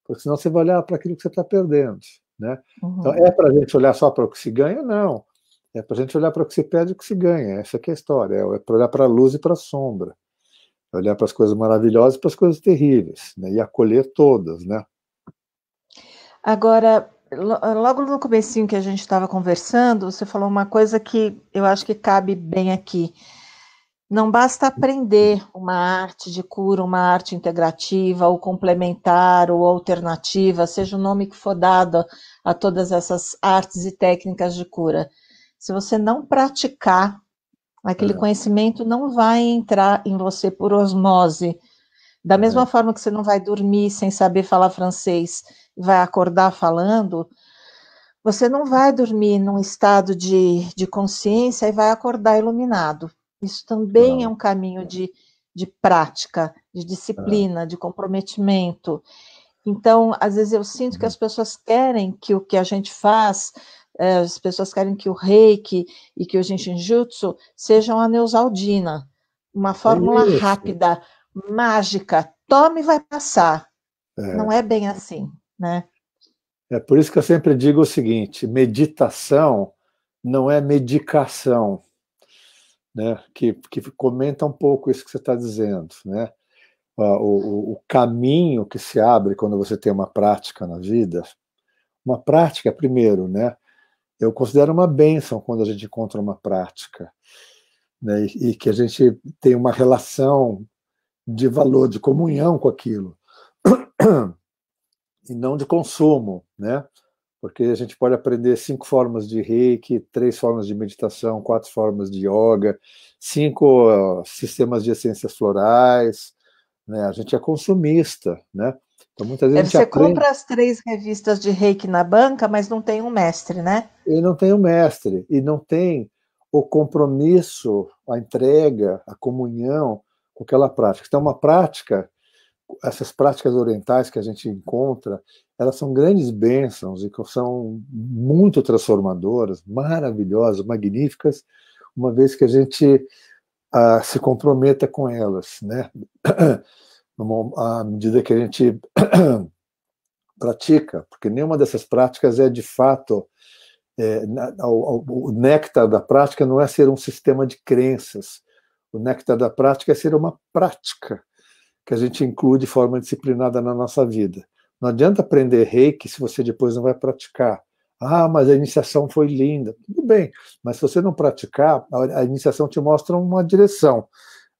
Porque senão você vai olhar para aquilo que você está perdendo. Né? Então, uhum. Então, é para a gente olhar só para o que se ganha? Não. É para a gente olhar para o que se perde e o que se ganha. Essa é a história. É, é para olhar para a luz e para a sombra. É olhar para as coisas maravilhosas e para as coisas terríveis. Né? E acolher todas, né? Agora, logo no comecinho que a gente estava conversando, você falou uma coisa que eu acho que cabe bem aqui. Não basta aprender uma arte de cura, uma arte integrativa, ou complementar, ou alternativa, seja o nome que for dado a todas essas artes e técnicas de cura se você não praticar, aquele é. conhecimento não vai entrar em você por osmose. Da é. mesma é. forma que você não vai dormir sem saber falar francês, vai acordar falando, você não vai dormir num estado de, de consciência e vai acordar iluminado. Isso também não. é um caminho de, de prática, de disciplina, é. de comprometimento. Então, às vezes eu sinto que uhum. as pessoas querem que o que a gente faz eh, as pessoas querem que o reiki e que o Jinjutsu sejam a Neusaldina, uma é fórmula é rápida, mágica, tome e vai passar. É. Não é bem assim, né? É por isso que eu sempre digo o seguinte: meditação não é medicação, né? Que, que comenta um pouco isso que você está dizendo, né? Ah, o, o, o caminho que se abre quando você tem uma prática na vida, uma prática primeiro, né? eu considero uma benção quando a gente encontra uma prática né, e, e que a gente tem uma relação de valor, de comunhão com aquilo e não de consumo, né? Porque a gente pode aprender cinco formas de reiki, três formas de meditação, quatro formas de yoga, cinco ah, sistemas de essências florais, né? A gente é consumista, né? Então, muitas vezes é, você aprende... compra as três revistas de reiki na banca, mas não tem um mestre, né? E não tem um mestre, e não tem o compromisso, a entrega, a comunhão com aquela prática. Então, uma prática, essas práticas orientais que a gente encontra, elas são grandes bênçãos e são muito transformadoras, maravilhosas, magníficas, uma vez que a gente ah, se comprometa com elas, né? à medida que a gente pratica, porque nenhuma dessas práticas é de fato é, o, néctar da prática não é ser um sistema de crenças. O néctar da prática é ser uma prática que a gente inclui de forma disciplinada na nossa vida. Não adianta aprender reiki se você depois não vai praticar. Ah, mas a iniciação foi linda. Tudo bem, mas se você não praticar, a iniciação te mostra uma direção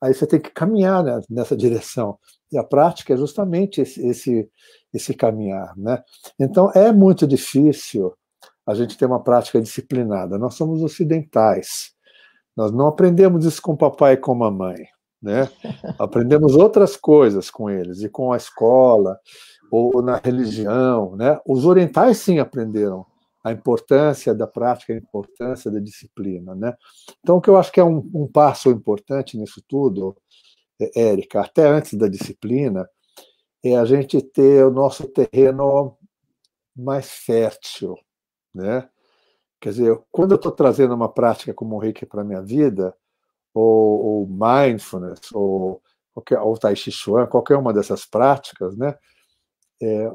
aí você tem que caminhar né, nessa direção. E a prática é justamente esse, esse, esse caminhar. Né? Então, é muito difícil a gente ter uma prática disciplinada. Nós somos ocidentais. Nós não aprendemos isso com papai e com mamãe. Né? Aprendemos outras coisas com eles, e com a escola, ou na religião. Né? Os orientais, sim, aprenderam a importância da prática, a importância da disciplina. Né? Então, o que eu acho que é um, um passo importante nisso tudo, é, Érica, até antes da disciplina, é a gente ter o nosso terreno mais fértil. Né? Quer dizer, quando eu estou trazendo uma prática como o reiki para a minha vida, ou, ou mindfulness, ou, qualquer, ou tai chi chuan, qualquer uma dessas práticas, né? É,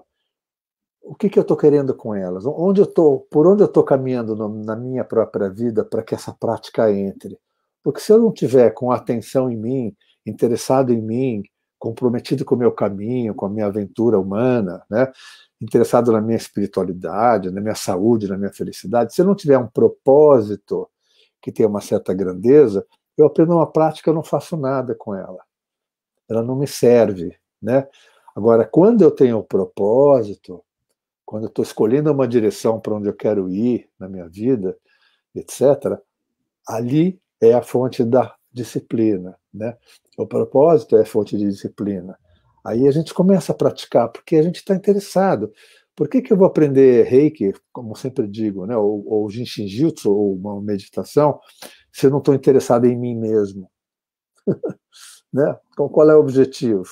o que, que eu estou querendo com elas? Onde eu tô, por onde eu estou caminhando no, na minha própria vida para que essa prática entre? Porque se eu não tiver com atenção em mim, interessado em mim, comprometido com o meu caminho, com a minha aventura humana, né? interessado na minha espiritualidade, na minha saúde, na minha felicidade, se eu não tiver um propósito que tenha uma certa grandeza, eu aprendo uma prática, eu não faço nada com ela. Ela não me serve, né? Agora, quando eu tenho um propósito, quando eu estou escolhendo uma direção para onde eu quero ir na minha vida, etc., ali é a fonte da disciplina. Né? O propósito é a fonte de disciplina. Aí a gente começa a praticar, porque a gente está interessado. Por que, que eu vou aprender reiki, como sempre digo, né? ou, ou jinshinjutsu, ou uma meditação, se eu não estou interessado em mim mesmo? né? Então, qual é o objetivo?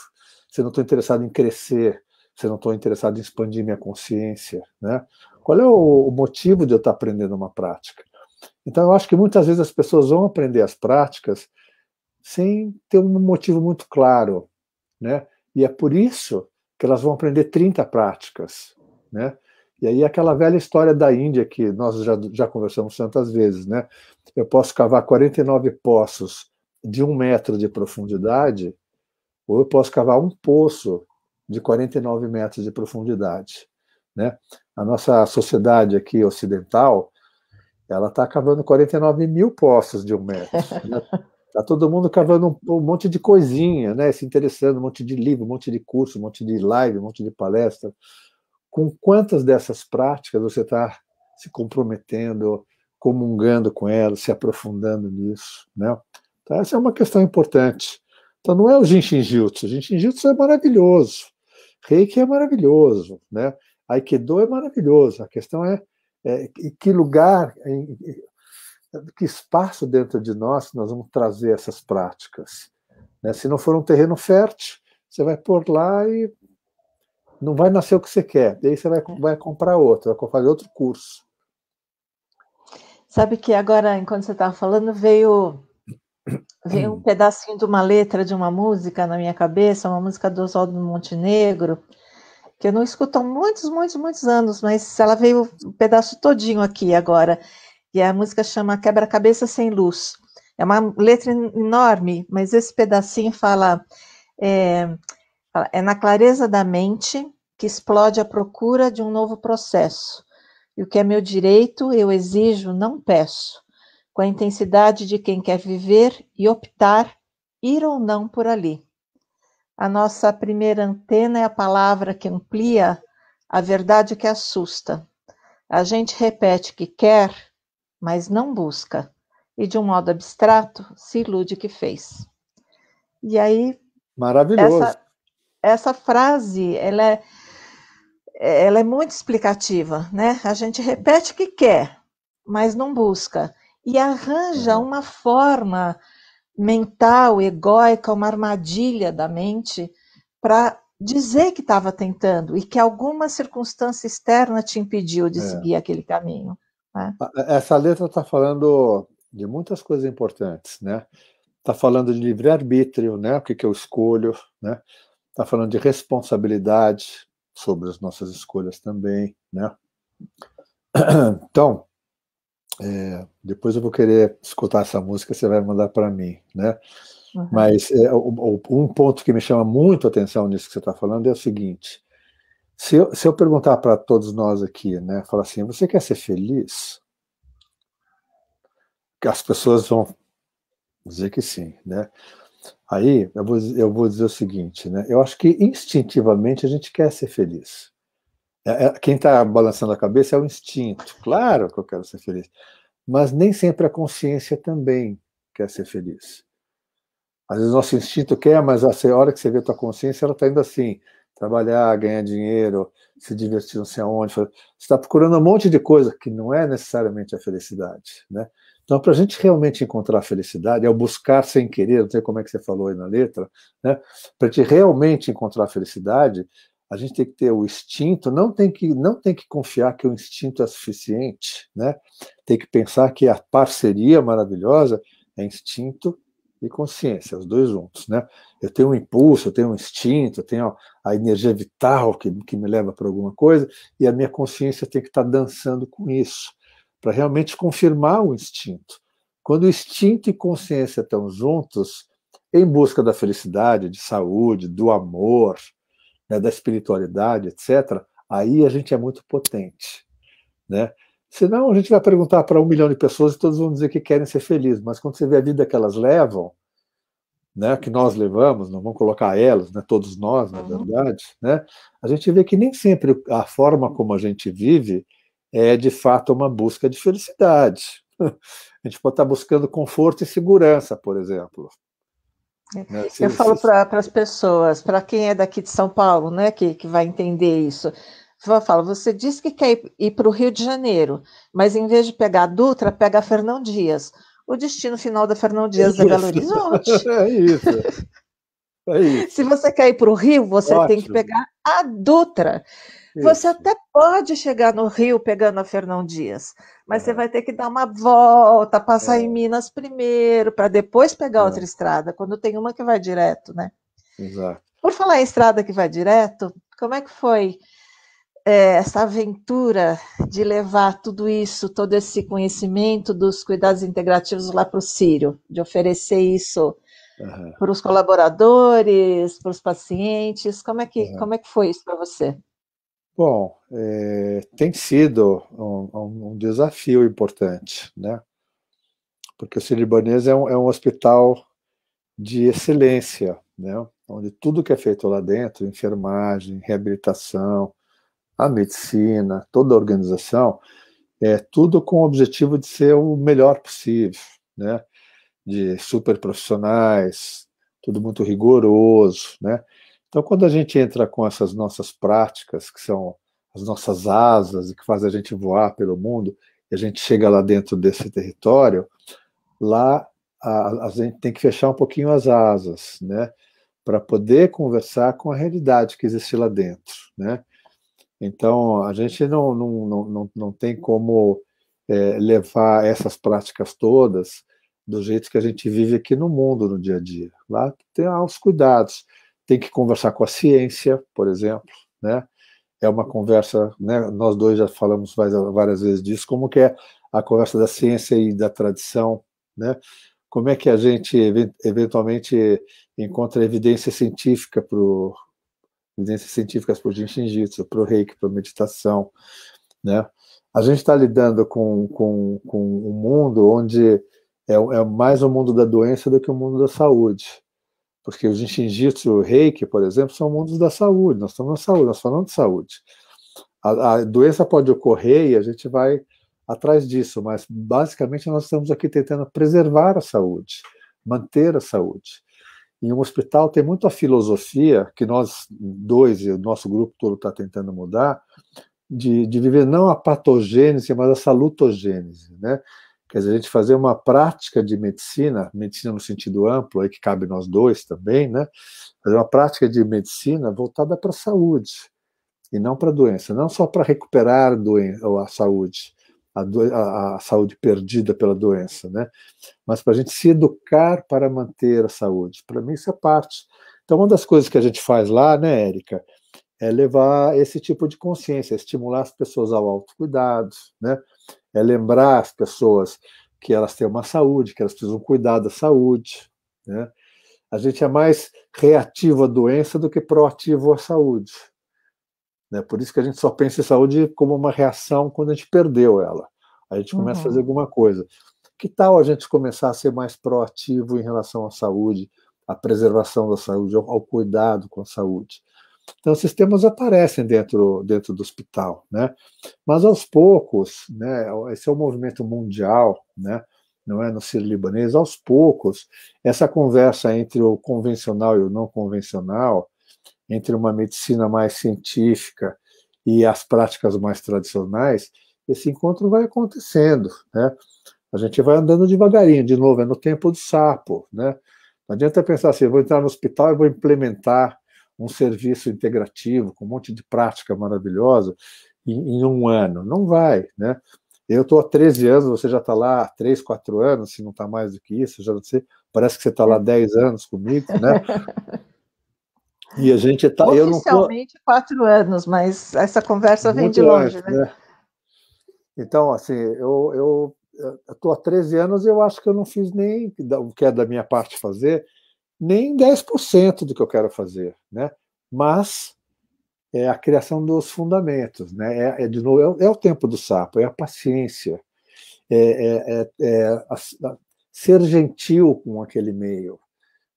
Se eu não estou interessado em crescer, se não estou interessado em expandir minha consciência, né? Qual é o motivo de eu estar aprendendo uma prática? Então, eu acho que muitas vezes as pessoas vão aprender as práticas sem ter um motivo muito claro, né? E é por isso que elas vão aprender 30 práticas, né? E aí aquela velha história da Índia que nós já, já conversamos tantas vezes, né? Eu posso cavar 49 poços de um metro de profundidade, ou eu posso cavar um poço de 49 metros de profundidade. Né? A nossa sociedade aqui ocidental, ela está cavando 49 mil poços de um metro. Né? Está todo mundo cavando um, um, monte de coisinha, né? se interessando, um monte de livro, um monte de curso, um monte de live, um monte de palestra. Com quantas dessas práticas você está se comprometendo, comungando com elas, se aprofundando nisso? Né? Então, essa é uma questão importante. Então, não é o Jinshin Jutsu. O Jinshin Jutsu é maravilhoso. Reiki é maravilhoso, né? Aikido é maravilhoso. A questão é, é que lugar, em, que espaço dentro de nós nós vamos trazer essas práticas. Né? Se não for um terreno fértil, você vai pôr lá e não vai nascer o que você quer. Daí você vai, vai comprar outro, vai fazer outro curso. Sabe que agora, enquanto você estava falando, veio Veio um pedacinho de uma letra de uma música na minha cabeça, uma música do Oswaldo Montenegro, que eu não escuto há muitos, muitos, muitos anos, mas ela veio um pedaço todinho aqui agora. E a música chama Quebra-Cabeça Sem Luz. É uma letra enorme, mas esse pedacinho fala é, é na clareza da mente que explode a procura de um novo processo. E o que é meu direito, eu exijo, não peço com a intensidade de quem quer viver e optar ir ou não por ali. A nossa primeira antena é a palavra que amplia a verdade que assusta. A gente repete que quer, mas não busca, e de um modo abstrato se ilude que fez. E aí. Maravilhoso. Essa, essa frase, ela é, ela é muito explicativa, né? A gente repete que quer, mas não busca e arranja uhum. uma forma mental, egóica, uma armadilha da mente para dizer que estava tentando e que alguma circunstância externa te impediu de é. seguir aquele caminho. Né? Essa letra está falando de muitas coisas importantes, né? Está falando de livre arbítrio, né? O que, que eu escolho, né? Está falando de responsabilidade sobre as nossas escolhas também, né? Então, é, depois eu vou querer escutar essa música, você vai mandar para mim, né? Uhum. Mas é, um ponto que me chama muito a atenção nisso que você está falando é o seguinte: se eu, se eu perguntar para todos nós aqui, né, falar assim, você quer ser feliz? As pessoas vão dizer que sim, né? Aí eu vou, eu vou dizer o seguinte, né? Eu acho que instintivamente a gente quer ser feliz. É, é, quem está balançando a cabeça é o instinto. Claro que eu quero ser feliz. Mas nem sempre a consciência também quer ser feliz. Às vezes o nosso instinto quer, mas a hora que você vê a tua consciência, ela está indo assim. Trabalhar, ganhar dinheiro, se divertir não sei aonde. Você está procurando um monte de coisa que não é necessariamente a felicidade. Né? Então, para a gente realmente encontrar a felicidade, é o buscar sem querer, não sei como é que você falou aí na letra, né? para a gente realmente encontrar a felicidade, a gente tem que ter o instinto, não tem que, não tem que confiar que o instinto é suficiente, né? Tem que pensar que a parceria maravilhosa é instinto e consciência, os dois juntos, né? Eu tenho um impulso, eu tenho um instinto, eu tenho a energia vital que, que me leva para alguma coisa e a minha consciência tem que estar dançando com isso para realmente confirmar o instinto. Quando o instinto e consciência estão juntos, em busca da felicidade, de saúde, do amor, né, da espiritualidade, etc., aí a gente é muito potente. Né? Senão a gente vai perguntar para um milhão de pessoas e todos vão dizer que querem ser felizes, mas quando você vê a vida que elas levam, né, que nós levamos, não vamos colocar elas, né, todos nós, na verdade, né, a gente vê que nem sempre a forma como a gente vive é de fato uma busca de felicidade. A gente pode estar tá buscando conforto e segurança, por exemplo. Né, é, eu falo para as pessoas, para quem é daqui de São Paulo, né, que, que vai entender isso. Eu falo, você diz que quer ir, ir para o Rio de Janeiro, mas em vez de pegar a Dutra, pega a Fernão Dias. O destino final da Fernão é Dias isso. é Belo Horizonte. é isso. É isso. Se você quer ir para o Rio, você Ótimo. tem que pegar a Dutra. Você até pode chegar no Rio pegando a Fernão Dias, mas é. você vai ter que dar uma volta, passar é. em Minas primeiro, para depois pegar é. outra estrada, quando tem uma que vai direto, né? Exato. Por falar em estrada que vai direto, como é que foi é, essa aventura de levar tudo isso, todo esse conhecimento dos cuidados integrativos lá para o Sírio, de oferecer isso uhum. para os colaboradores, para os pacientes? Como é que, uhum. como é que foi isso para você? Bom, é, tem sido um, um, desafio importante, né? Porque o Sírio-Libanês é, um, é um hospital de excelência, né? Onde tudo que é feito lá dentro, enfermagem, reabilitação, a medicina, toda a organização, é tudo com o objetivo de ser o melhor possível, né? De super profissionais, tudo muito rigoroso, né? Então, quando a gente entra com essas nossas práticas, que são as nossas asas e que faz a gente voar pelo mundo, e a gente chega lá dentro desse território, lá a, a gente tem que fechar um pouquinho as asas, né? Para poder conversar com a realidade que existe lá dentro, né? Então, a gente não, não, não, não, não tem como é, levar essas práticas todas do jeito que a gente vive aqui no mundo, no dia a dia. Lá tem ah, os cuidados tem que conversar com a ciência, por exemplo, né? É uma conversa, né? Nós dois já falamos várias vezes disso, como que é a conversa da ciência e da tradição, né? Como é que a gente eventualmente encontra evidência científica para evidências científicas para o Jinshinjitsu, para o reiki, para a meditação, né? A gente está lidando com, com, com um mundo onde é, é mais o um mundo da doença do que o um mundo da saúde, porque os Jinjitsu e o Reiki, por exemplo, são mundos da saúde, nós estamos na saúde, nós falamos de saúde. A, a doença pode ocorrer e a gente vai atrás disso, mas basicamente nós estamos aqui tentando preservar a saúde, manter a saúde. E um hospital tem muito a filosofia que nós dois e o nosso grupo todo está tentando mudar, de, de, viver não a patogênese, mas a salutogênese, né? Quer dizer, a gente fazer uma prática de medicina, medicina no sentido amplo, aí que cabe nós dois também, né? Fazer uma prática de medicina voltada para a saúde e não para a doença, não só para recuperar a saúde, a, a, a, saúde perdida pela doença, né? Mas para a gente se educar para manter a saúde. Para mim, isso é parte. Então, uma das coisas que a gente faz lá, né, Érica, é levar esse tipo de consciência, estimular as pessoas ao autocuidado, né? é lembrar as pessoas que elas têm uma saúde, que elas precisam cuidar da saúde. Né? A gente é mais reativo à doença do que proativo à saúde. Né? Por isso que a gente só pensa em saúde como uma reação quando a gente perdeu ela. A gente começa uhum. a fazer uhum. alguma coisa. Que tal a gente começar a ser mais proativo em relação à saúde, à preservação da saúde, ao cuidado com a saúde? Então, sistemas aparecem dentro, dentro do hospital, né? Mas aos poucos, né? Esse é um movimento mundial, né? Não é no sírio-libanês, aos poucos, essa conversa entre o convencional e o não convencional, entre uma medicina mais científica e as práticas mais tradicionais, esse encontro vai acontecendo, né? A gente vai andando devagarinho, de novo, é no tempo do sapo, né? Não adianta pensar assim, vou entrar no hospital e vou implementar um serviço integrativo com um monte de prática maravilhosa em, em um ano. Não vai, né? Eu estou há 13 anos, você já está lá há 3, 4 anos, se não está mais do que isso, já sei, parece que você está lá 10 uhum. anos comigo, né? E a gente está. Oficialmente eu não tô... quatro anos, mas essa conversa Muito vem de longe, longe né? né? Então, assim, eu estou há 13 anos e eu acho que eu não fiz nem o que é da minha parte fazer, nem 10% do que eu quero fazer, né? Mas é a criação dos fundamentos, né? É, é de novo, é, é, o tempo do sapo, é a paciência, é, é, é, é a, a, ser gentil com aquele meio,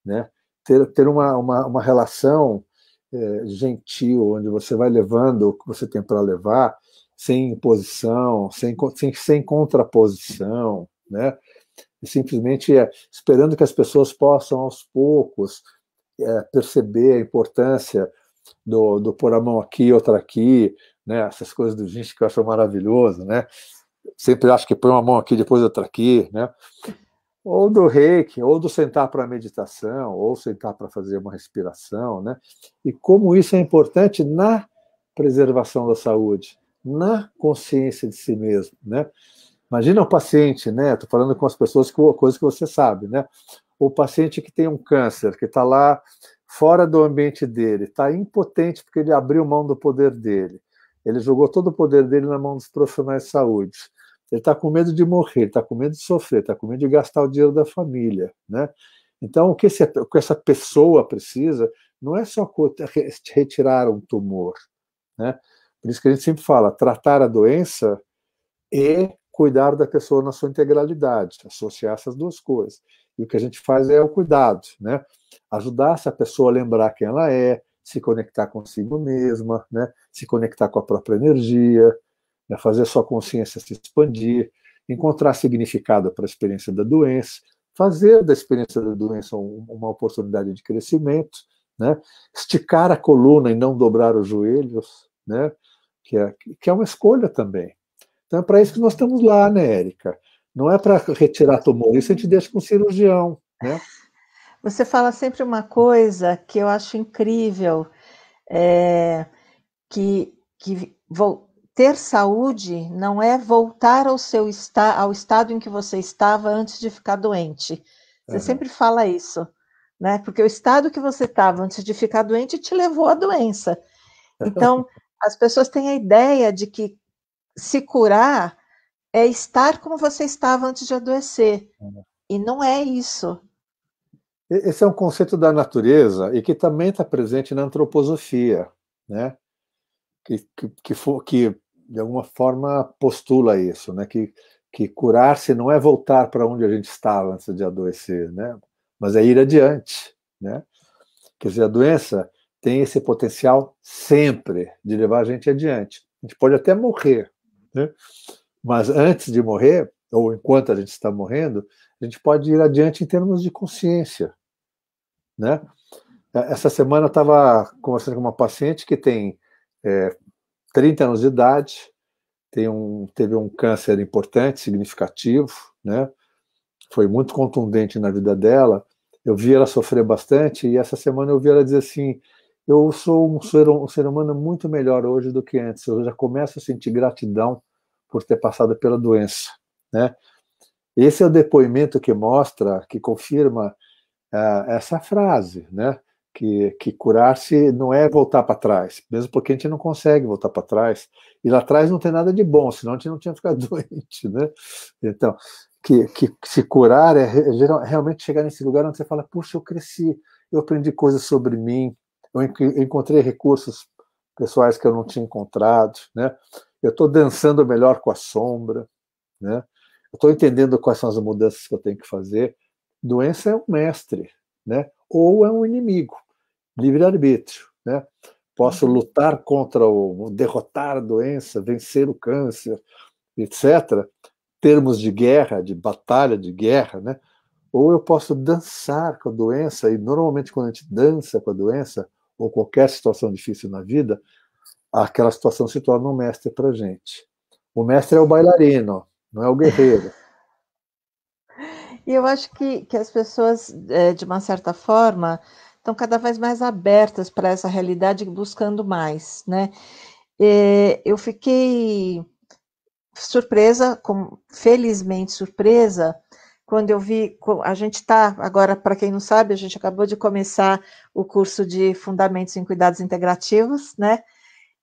né? Ter, ter uma, uma, uma relação é, gentil, onde você vai levando o que você tem para levar, sem imposição, sem, sem, sem contraposição, né? e simplesmente é, esperando que as pessoas possam, aos poucos, é, perceber a importância do, do pôr a mão aqui, outra aqui, né? essas coisas do gente que eu acho maravilhoso, né? Sempre acho que põe uma mão aqui, depois outra aqui, né? Ou do reiki, ou do sentar para meditação, ou sentar para fazer uma respiração, né? E como isso é importante na preservação da saúde, na consciência de si mesmo, né? Imagina o paciente, né? Estou falando com as pessoas com coisa que você sabe, né? O paciente que tem um câncer, que está lá fora do ambiente dele, está impotente porque ele abriu mão do poder dele. Ele jogou todo o poder dele na mão dos profissionais de saúde. Ele está com medo de morrer, está com medo de sofrer, está com medo de gastar o dinheiro da família, né? Então, o que, esse, o que essa pessoa precisa não é só retirar um tumor, né? Por isso que a gente sempre fala, tratar a doença e cuidar da pessoa na sua integralidade, associar essas duas coisas. E o que a gente faz é o cuidado, né? Ajudar essa pessoa a lembrar quem ela é, se conectar consigo mesma, né? Se conectar com a própria energia, né? fazer sua consciência se expandir, encontrar significado para a experiência da doença, fazer da experiência da doença uma oportunidade de crescimento, né? Esticar a coluna e não dobrar os joelhos, né? Que é, que é uma escolha também, então é para isso que nós estamos lá, né, Érica? Não é para retirar tumor, isso a gente deixa com cirurgião, né? Você fala sempre uma coisa que eu acho incrível, é, que, que vou, ter saúde não é voltar ao seu esta, ao estado em que você estava antes de ficar doente. Você uhum. sempre fala isso, né? Porque o estado que você estava antes de ficar doente te levou à doença. Então, as pessoas têm a ideia de que se curar é estar como você estava antes de adoecer. É. E não é isso. Esse é um conceito da natureza e que também está presente na antroposofia, né? Que, que, que, for, que de alguma forma postula isso, né? Que, que curar-se não é voltar para onde a gente estava antes de adoecer, né? Mas é ir adiante, né? Quer dizer, a doença tem esse potencial sempre de levar a gente adiante. A gente pode até morrer, né? Mas antes de morrer, ou enquanto a gente está morrendo, a gente pode ir adiante em termos de consciência. Né? É, essa semana eu estava conversando com uma paciente que tem é, 30 anos de idade, tem um, teve um câncer importante, significativo, né? foi muito contundente na vida dela. Eu vi ela sofrer bastante e essa semana eu vi ela dizer assim: eu sou um ser, um ser humano muito melhor hoje do que antes. Eu já começo a sentir gratidão por ter passado pela doença, né? Esse é o depoimento que mostra, que confirma uh, essa frase, né? Que, que curar-se não é voltar para trás, mesmo porque a gente não consegue voltar para trás. E lá atrás não tem nada de bom, senão a gente não tinha ficado doente, né? Então, que, que se curar é, é realmente chegar nesse lugar onde você fala, puxa, eu cresci, eu aprendi coisas sobre mim, eu encontrei recursos pessoais que eu não tinha encontrado, né? Eu estou dançando melhor com a sombra, né? Eu estou entendendo quais são as mudanças que eu tenho que fazer. Doença é um mestre, né? Ou é um inimigo, livre arbítrio, né? Posso uhum. lutar contra o derrotar a doença, vencer o câncer, etc. Termos de guerra, de batalha, de guerra, né? Ou eu posso dançar com a doença e normalmente quando a gente dança com a doença, ou qualquer situação difícil na vida, aquela situação se torna um mestre para gente. O mestre é o bailarino, não é o guerreiro. E eu acho que, que as pessoas, é, de uma certa forma, estão cada vez mais abertas para essa realidade, buscando mais, né? É, eu fiquei surpresa, felizmente surpresa, quando eu vi, a gente está, agora, para quem não sabe, a gente acabou de começar o curso de Fundamentos em Cuidados Integrativos, né?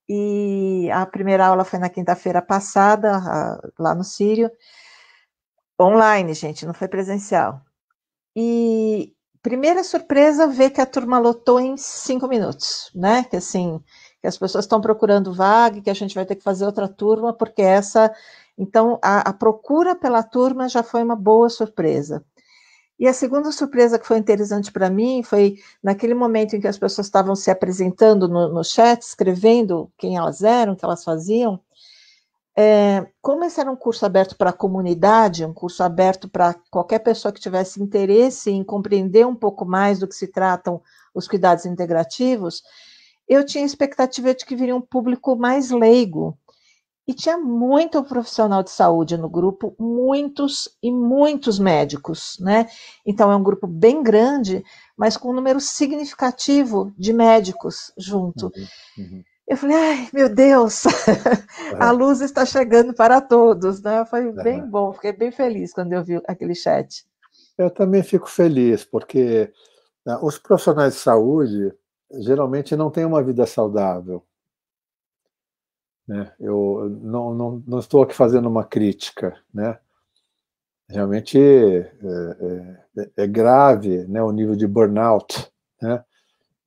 E a primeira aula foi na quinta-feira passada, lá no Sírio, online, gente, não foi presencial. E primeira surpresa ver que a turma lotou em cinco minutos, né? Que assim, que as pessoas estão procurando vaga, que a gente vai ter que fazer outra turma, porque essa então, a, a procura pela turma já foi uma boa surpresa. E a segunda surpresa que foi interessante para mim foi naquele momento em que as pessoas estavam se apresentando no, no chat, escrevendo quem elas eram, o que elas faziam. É, como esse era um curso aberto para a comunidade, um curso aberto para qualquer pessoa que tivesse interesse em compreender um pouco mais do que se tratam os cuidados integrativos, eu tinha expectativa de que viria um público mais leigo, e tinha muito profissional de saúde no grupo, muitos e muitos médicos, né? Então é um grupo bem grande, mas com um número significativo de médicos junto. Uhum, uhum. Eu falei, ai, meu Deus, a é. luz está chegando para todos, né? Foi é. bem bom, fiquei bem feliz quando eu vi aquele chat. Eu também fico feliz, porque né, os profissionais de saúde geralmente não têm uma vida saudável. Né? Eu não, não, não estou aqui fazendo uma crítica, né? Realmente é, é, é grave né, o nível de burnout, né,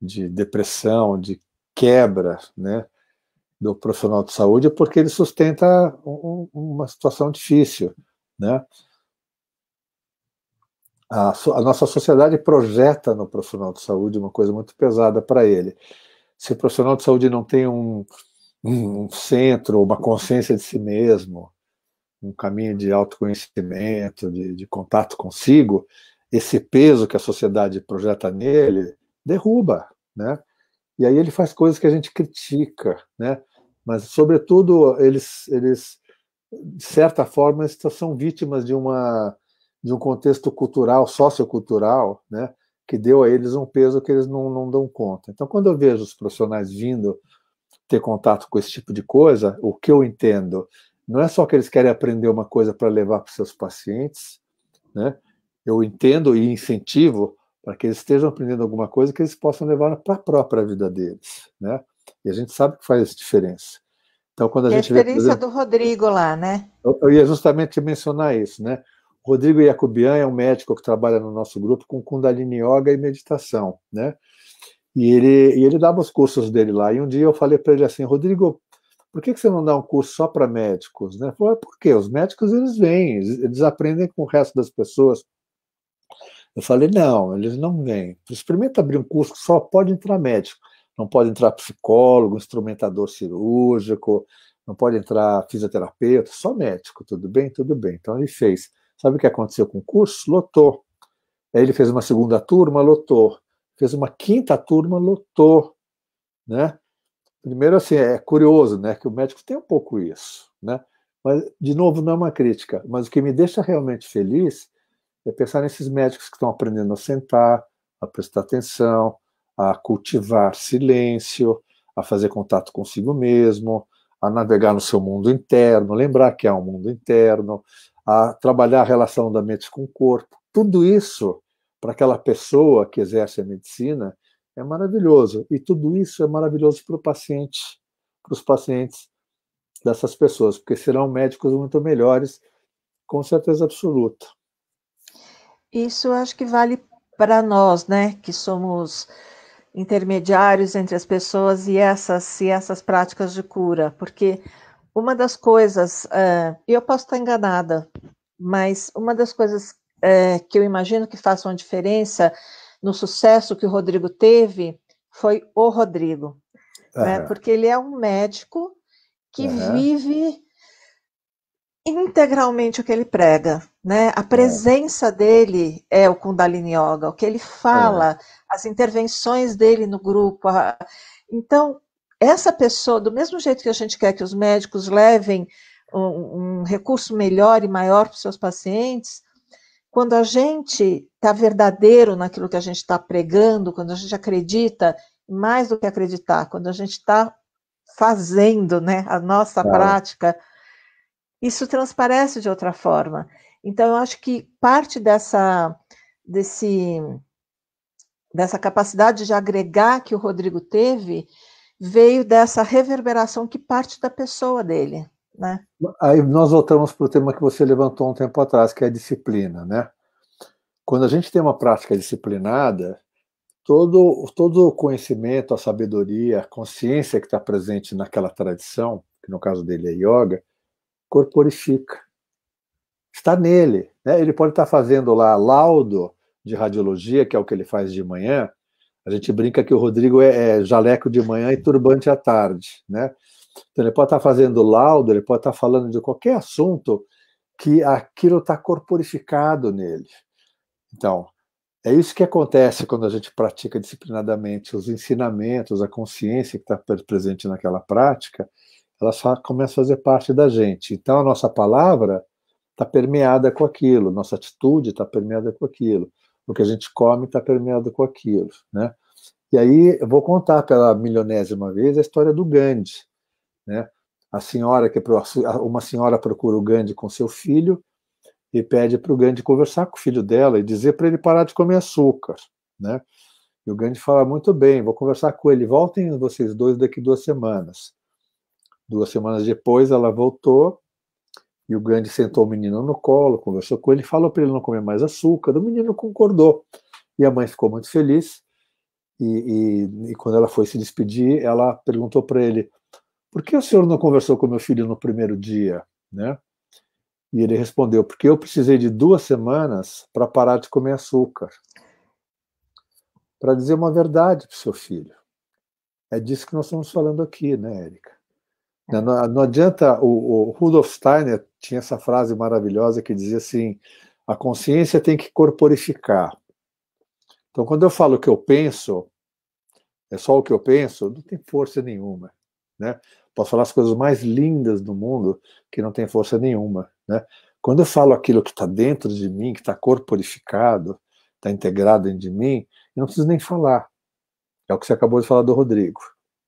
de depressão, de quebra né, do profissional de saúde, porque ele sustenta um, uma situação difícil. Né? A, a, nossa sociedade projeta no profissional de saúde uma coisa muito pesada para ele. Se o profissional de saúde não tem um, um centro, uma consciência de si mesmo, um caminho de autoconhecimento, de, de contato consigo, esse peso que a sociedade projeta nele derruba, né? E aí ele faz coisas que a gente critica, né? Mas sobretudo eles eles de certa forma são vítimas de uma de um contexto cultural, sociocultural, né? Que deu a eles um peso que eles não, não dão conta. Então, quando eu vejo os profissionais vindo ter contato com esse tipo de coisa, o que eu entendo, não é só que eles querem aprender uma coisa para levar para seus pacientes, né? Eu entendo e incentivo para que eles estejam aprendendo alguma coisa que eles possam levar para a própria vida deles, né? E a gente sabe que faz diferença. Então, quando a, a gente a experiência do Rodrigo lá, né? Eu, eu ia justamente mencionar isso, né? Rodrigo Iacubian é um médico que trabalha no nosso grupo com Kundalini Yoga e meditação, né? E ele, e ele dava os cursos dele lá. E um dia eu falei para ele assim, Rodrigo, por que, que você não dá um curso só para médicos? Né? Falou, por é porque os médicos eles vêm, eles aprendem com o resto das pessoas. Eu falei, não, eles não vêm. Experimenta abrir um curso que só pode entrar médico. Não pode entrar psicólogo, instrumentador cirúrgico, não pode entrar fisioterapeuta, só médico, tudo bem? Tudo bem. Então ele fez. Sabe o que aconteceu com o curso? Lotou. Aí ele fez uma segunda turma, lotou fez uma quinta turma, lotou, né? Primeiro, assim, é curioso, né, que o médico tem um pouco isso, né? Mas, de novo, não é uma crítica, mas o que me deixa realmente feliz é pensar nesses médicos que estão aprendendo a sentar, a prestar atenção, a cultivar silêncio, a fazer contato consigo mesmo, a navegar no seu mundo interno, lembrar que é um mundo interno, a trabalhar a relação da mente com o corpo. Tudo isso para aquela pessoa que exerce a medicina é maravilhoso. E tudo isso é maravilhoso para o paciente, para os pacientes dessas pessoas, porque serão médicos muito melhores, com certeza absoluta. Isso acho que vale para nós, né, que somos intermediários entre as pessoas e essas e essas práticas de cura, porque uma das coisas, eh, e uh, eu posso estar enganada, mas uma das coisas é, que eu imagino que façam a diferença no sucesso que o Rodrigo teve foi o Rodrigo, uhum. né? É. porque ele é um médico que uhum. vive integralmente o que ele prega, né? A é. presença dele é o Kundalini Yoga, o que ele fala, as intervenções dele no grupo. A... Então, essa pessoa, do mesmo jeito que a gente quer que os médicos levem um, um recurso melhor e maior para os seus pacientes, quando a gente está verdadeiro naquilo que a gente está pregando, quando a gente acredita, mais do que acreditar, quando a gente está fazendo né, a nossa claro. prática, isso transparece de outra forma. Então, eu acho que parte dessa, desse, dessa capacidade de agregar que o Rodrigo teve veio dessa reverberação que parte da pessoa dele. Né? Aí nós voltamos para o tema que você levantou um tempo atrás, que é a disciplina, né? Quando a gente tem uma prática disciplinada, todo, todo o conhecimento, a sabedoria, a consciência que está presente naquela tradição, que no caso dele é yoga, corporifica. Está nele. Né? Ele pode estar tá fazendo lá laudo de radiologia, que é o que ele faz de manhã. A gente brinca que o Rodrigo é, é jaleco de manhã e turbante à tarde, né? Então, ele pode estar fazendo laudo, ele pode estar falando de qualquer assunto que aquilo está corporificado nele. Então, é isso que acontece quando a gente pratica disciplinadamente os ensinamentos, a consciência que está presente naquela prática, ela só começa a fazer parte da gente. Então, a nossa palavra está permeada com aquilo, nossa atitude está permeada com aquilo, o que a gente come está permeado com aquilo, né? E aí eu vou contar pela milionésima vez a história do Gandhi. Né? A senhora que é uma senhora procura o Gandhi com seu filho e pede para o Gandhi conversar com o filho dela e dizer para ele parar de comer açúcar, né? E o Gandhi fala muito bem, vou conversar com ele, voltem vocês dois daqui duas semanas. Duas semanas depois ela voltou e o Gandhi sentou o menino no colo, conversou com ele, falou para ele não comer mais açúcar. O menino concordou e a mãe ficou muito feliz. E, e, e quando ela foi se despedir, ela perguntou para ele: por que o senhor não conversou com meu filho no primeiro dia, né? E ele respondeu, porque eu precisei de duas semanas para parar de comer açúcar. Para dizer uma verdade para o seu filho. É disso que nós estamos falando aqui, né, Érica? É. Não, não, adianta, o, o Rudolf Steiner tinha essa frase maravilhosa que dizia assim, a consciência tem que corporificar. Então, quando eu falo o que eu penso, é só o que eu penso, não tem força nenhuma. Né? Posso falar as coisas mais lindas do mundo que não tem força nenhuma, né? Quando eu falo aquilo que está dentro de mim, que está corporificado, está integrado dentro de mim, eu não preciso nem falar. É o que você acabou de falar do Rodrigo,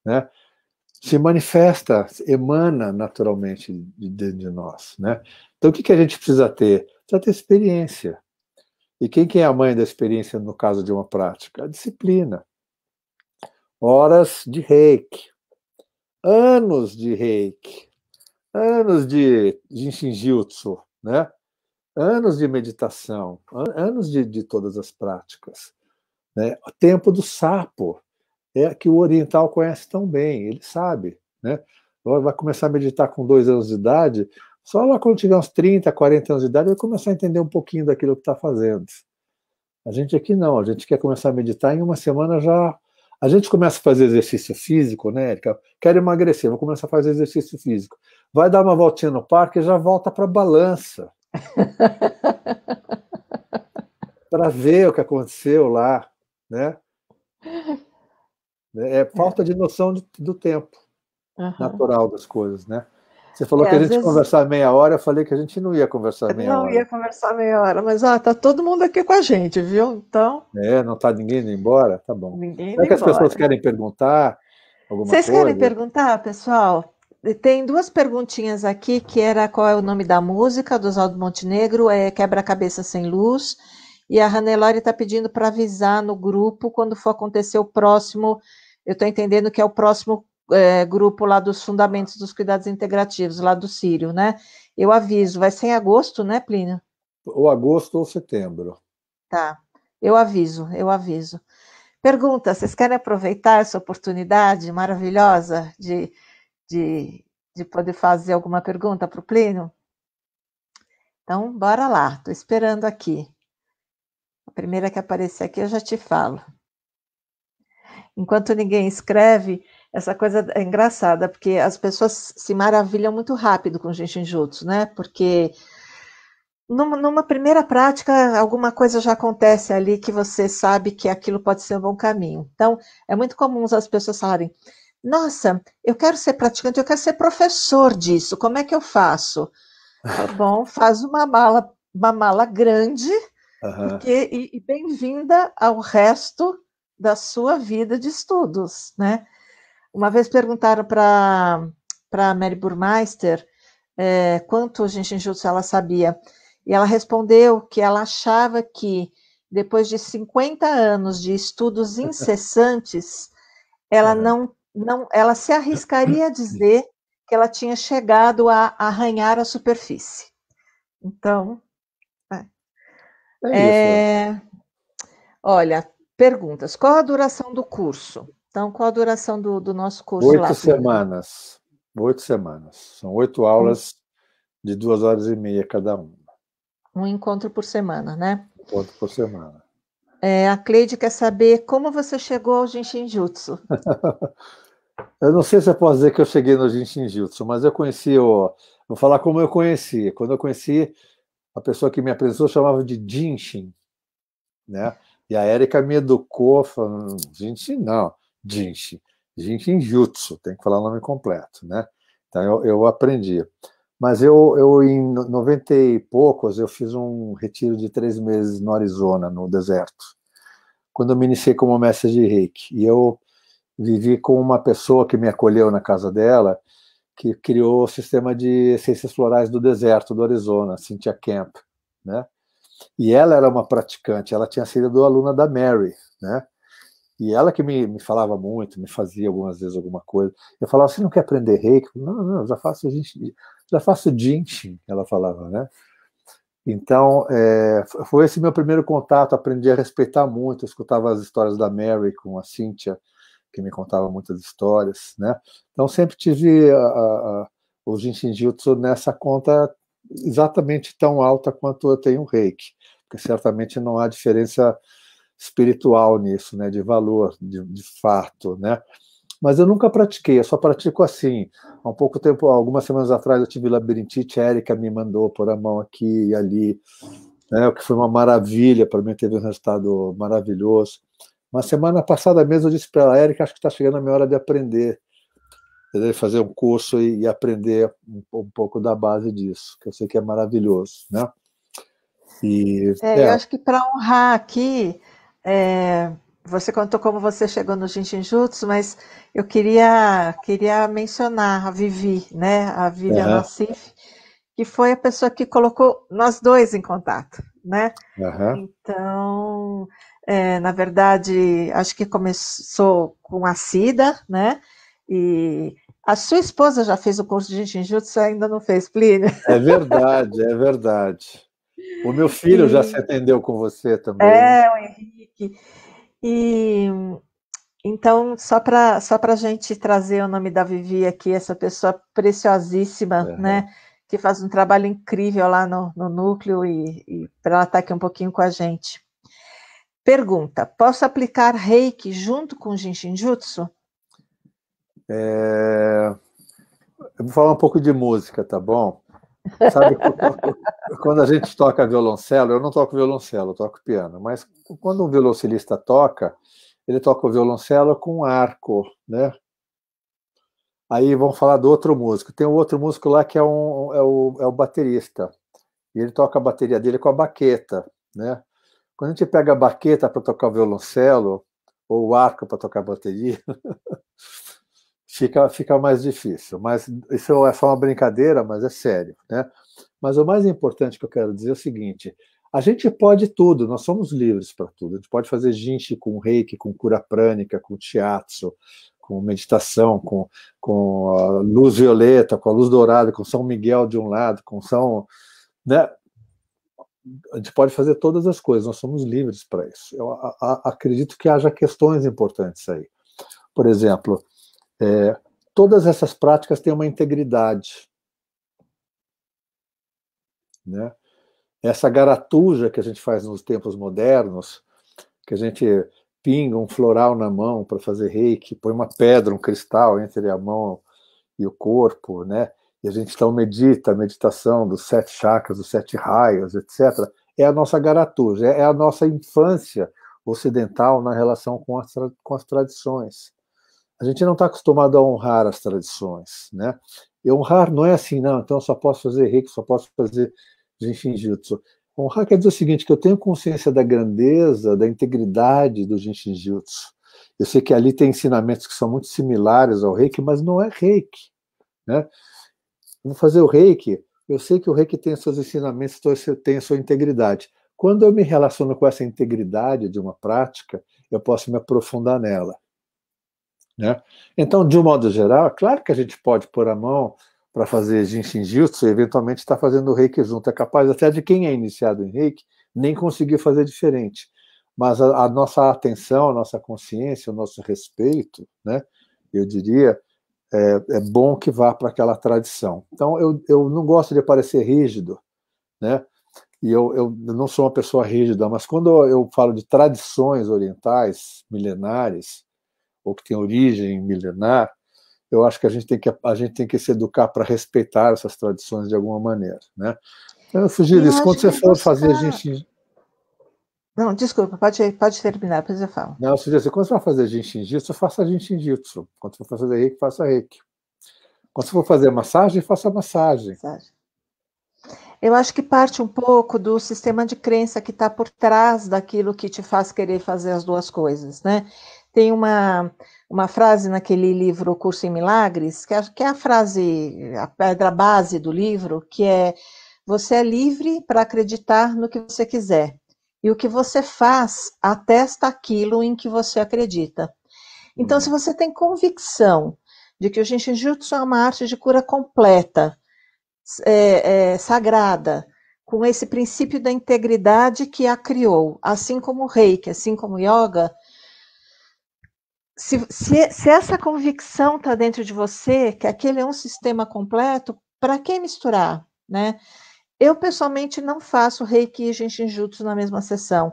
né? Se manifesta, emana naturalmente de dentro de nós, né? Então o que, que a gente precisa ter? Precisa ter experiência. E quem que é a mãe da experiência no caso de uma prática? A disciplina. Horas de reiki, anos de reiki, anos de Jinshin né? anos de meditação, anos de, de todas as práticas. Né? O tempo do sapo, é que o oriental conhece tão bem, ele sabe. Né? Vai começar a meditar com dois anos de idade, só lá quando tiver uns 30, 40 anos de idade, vai começar a entender um pouquinho daquilo que está fazendo. A gente aqui não, a gente quer começar a meditar em uma semana já a gente começa a fazer exercício físico, né, Erika? Quero emagrecer, vou começar a fazer exercício físico. Vai dar uma voltinha no parque e já volta para a balança. para ver o que aconteceu lá, né? É, é falta de noção do, do tempo uhum. natural das coisas, né? Você falou é, que a gente vezes... conversar meia hora, eu falei que a gente não ia conversar meia não hora. Não ia conversar meia hora, mas ó, tá todo mundo aqui com a gente, viu? Então. É, não tá ninguém indo embora? Tá bom. Ninguém Será que as embora. pessoas querem perguntar alguma Vocês coisa? Vocês querem perguntar, pessoal? Tem duas perguntinhas aqui, que era qual é o nome da música do Oswaldo Montenegro, é Quebra-Cabeça Sem Luz, e a Ranelori está pedindo para avisar no grupo quando for acontecer o próximo, eu estou entendendo que é o próximo é, grupo lá dos fundamentos dos cuidados integrativos, lá do Sírio, né? Eu aviso, vai ser em agosto, né, Plínio? Ou agosto ou setembro. Tá, eu aviso, eu aviso. Pergunta, vocês querem aproveitar essa oportunidade maravilhosa de, de, de poder fazer alguma pergunta para o Plínio? Então, bora lá, estou esperando aqui. A primeira que aparecer aqui eu já te falo. Enquanto ninguém escreve, essa coisa é engraçada, porque as pessoas se maravilham muito rápido com gente Jinshinjutsu, né? Porque numa, numa primeira prática, alguma coisa já acontece ali que você sabe que aquilo pode ser um bom caminho. Então, é muito comum as pessoas falarem: Nossa, eu quero ser praticante, eu quero ser professor disso, como é que eu faço? Tá bom, faz uma mala, uma mala grande uhum. porque, e, e bem-vinda ao resto da sua vida de estudos, né? Uma vez perguntaram para a Mary Burmeister é, quanto genjutsu ela sabia, e ela respondeu que ela achava que depois de 50 anos de estudos incessantes, ela não, não ela se arriscaria a dizer que ela tinha chegado a arranhar a superfície. Então, é. É é, olha, perguntas. Qual a duração do curso? Então, qual a duração do, do nosso curso? Oito lá? semanas. Oito semanas. São oito aulas de duas horas e meia cada uma. Um encontro por semana, né? Um encontro por semana. É, a Cleide quer saber como você chegou ao Jinshin Jutsu. eu não sei se eu posso dizer que eu cheguei no Jinshin Jutsu, mas eu conheci o... Vou falar como eu conheci. Quando eu conheci, a pessoa que me apresentou chamava de Jinshin, né? E a Érica me educou, falando, Jinshin não. Jinshi. Jinshi Jutsu, tem que falar o nome completo, né? Então eu, eu aprendi. Mas eu, eu, em 90 e poucos, eu fiz um retiro de três meses no Arizona, no deserto, quando eu me iniciei como mestre de reiki. E eu vivi com uma pessoa que me acolheu na casa dela, que criou o sistema de essências florais do deserto do Arizona, Cynthia Camp, né? E ela era uma praticante, ela tinha sido aluna da Mary, né? E ela que me, me falava muito, me fazia algumas vezes alguma coisa. Eu falava, você não quer aprender reiki? Não, não, já faço, gente, já faço Jinshin, ela falava, né? Então, é, foi esse meu primeiro contato, aprendi a respeitar muito, escutava as histórias da Mary com a Cynthia, que me contava muitas histórias, né? Então, sempre tive a, a, o Jinshin Jutsu nessa conta exatamente tão alta quanto eu tenho o Reiki, porque certamente não há diferença espiritual nisso, né, de valor, de, de fato, né? Mas eu nunca pratiquei, eu só pratico assim. Há um pouco tempo, algumas semanas atrás, eu tive labirintite, a Erika me mandou por a mão aqui e ali, né, o que foi uma maravilha, para mim teve um resultado maravilhoso. Mas semana passada mesmo eu disse para a Erika, acho que está chegando a minha hora de aprender fazer um curso e, aprender um, pouco da base disso, que eu sei que é maravilhoso, né? E, é, é. Eu acho que para honrar aqui é, você contou como você chegou no Jinjinjutsu, mas eu queria, queria mencionar a Vivi, né? A Vivi uhum. Nassif, que foi a pessoa que colocou nós dois em contato, né? Uhum. Então, é, na verdade, acho que começou com a Cida, né? E a sua esposa já fez o curso de Jinjinjutsu, ainda não fez, Plínio. É verdade, é verdade. O meu filho e... já se atendeu com você também. É, o Henrique. E então, só para só a gente trazer o nome da Vivi aqui, essa pessoa preciosíssima, uhum. né? Que faz um trabalho incrível lá no, no núcleo e, e para ela estar tá aqui um pouquinho com a gente. Pergunta: posso aplicar reiki junto com Jinshinjutsu? É... Eu vou falar um pouco de música, tá bom? Sabe, quando a gente toca violoncelo, eu não toco violoncelo, eu toco piano, mas quando um violoncelista toca, ele toca o violoncelo com arco, né? Aí vamos falar do outro músico. Tem um outro músico lá que é, um, é, o, é o baterista. E ele toca a bateria dele com a baqueta, né? Quando a gente pega a baqueta para tocar o violoncelo, ou o arco para tocar a bateria, fica, fica mais difícil. Mas isso é só uma brincadeira, mas é sério. Né? Mas o mais importante que eu quero dizer é o seguinte: a gente pode tudo, nós somos livres para tudo. A gente pode fazer jinchi com reiki, com cura prânica, com shiatsu, com meditação, com, com a luz violeta, com a luz dourada, com São Miguel de um lado, com São. Né? A gente pode fazer todas as coisas, nós somos livres para isso. Eu a, a, acredito que haja questões importantes aí. Por exemplo, é, todas essas práticas têm uma integridade. Né? Essa garatuja que a gente faz nos tempos modernos, que a gente pinga um floral na mão para fazer reiki, põe uma pedra, um cristal entre a mão e o corpo, né? E a gente então medita, a meditação dos sete chakras, dos sete raios, etc. É a nossa garatuja, é, é a nossa infância ocidental na relação com as, com as tradições a gente não está acostumado a honrar as tradições, né? E honrar não é assim, não, então eu só posso fazer reiki, só posso fazer jinshinjutsu. Honrar quer dizer o seguinte, que eu tenho consciência da grandeza, da integridade do jinshinjutsu. Eu sei que ali tem ensinamentos que são muito similares ao reiki, mas não é reiki, né? vou fazer o reiki, eu sei que o reiki tem seus ensinamentos, então tem a sua integridade. Quando eu me relaciono com essa integridade de uma prática, eu posso me aprofundar nela. Né? Então, de um modo geral, é claro que a gente pode pôr a mão para fazer Jinshin Jutsu e eventualmente está fazendo o reiki junto. É capaz até de quem é iniciado em reiki nem conseguir fazer diferente. Mas a, a nossa atenção, a nossa consciência, o nosso respeito, né, eu diria, é, é bom que vá para aquela tradição. Então, eu, eu não gosto de parecer rígido, né? e eu, eu, não sou uma pessoa rígida, mas quando eu falo de tradições orientais milenares, ou que tem origem milenar, eu acho que a gente tem que, a gente tem que se educar para respeitar essas tradições de alguma maneira. Né? Eu sugiro eu Quando você for fazer, a gente. Não, desculpa, pode, pode terminar, depois eu falo. Não, você assim, quando você for fazer jinshinjitsu, faça jinshinjitsu. Quando você for fazer reiki, faça reiki. Quando você for fazer massagem, faça massagem. massagem. Eu acho que parte um pouco do sistema de crença que está por trás daquilo que te faz querer fazer as duas coisas, né? Tem uma, uma frase naquele livro o Curso em Milagres, que é, que é a frase, a pedra base do livro, que é você é livre para acreditar no que você quiser. E o que você faz atesta aquilo em que você acredita. Então, se uhum. você tem convicção de que o Jinjitsu é uma arte de cura completa, é, é, sagrada, com esse princípio da integridade que a criou, assim como o reiki, assim como o yoga, se, se, se essa convicção está dentro de você, que aquele é um sistema completo, para que misturar, né? Eu, pessoalmente, não faço reiki e jinshin jutsu na mesma sessão.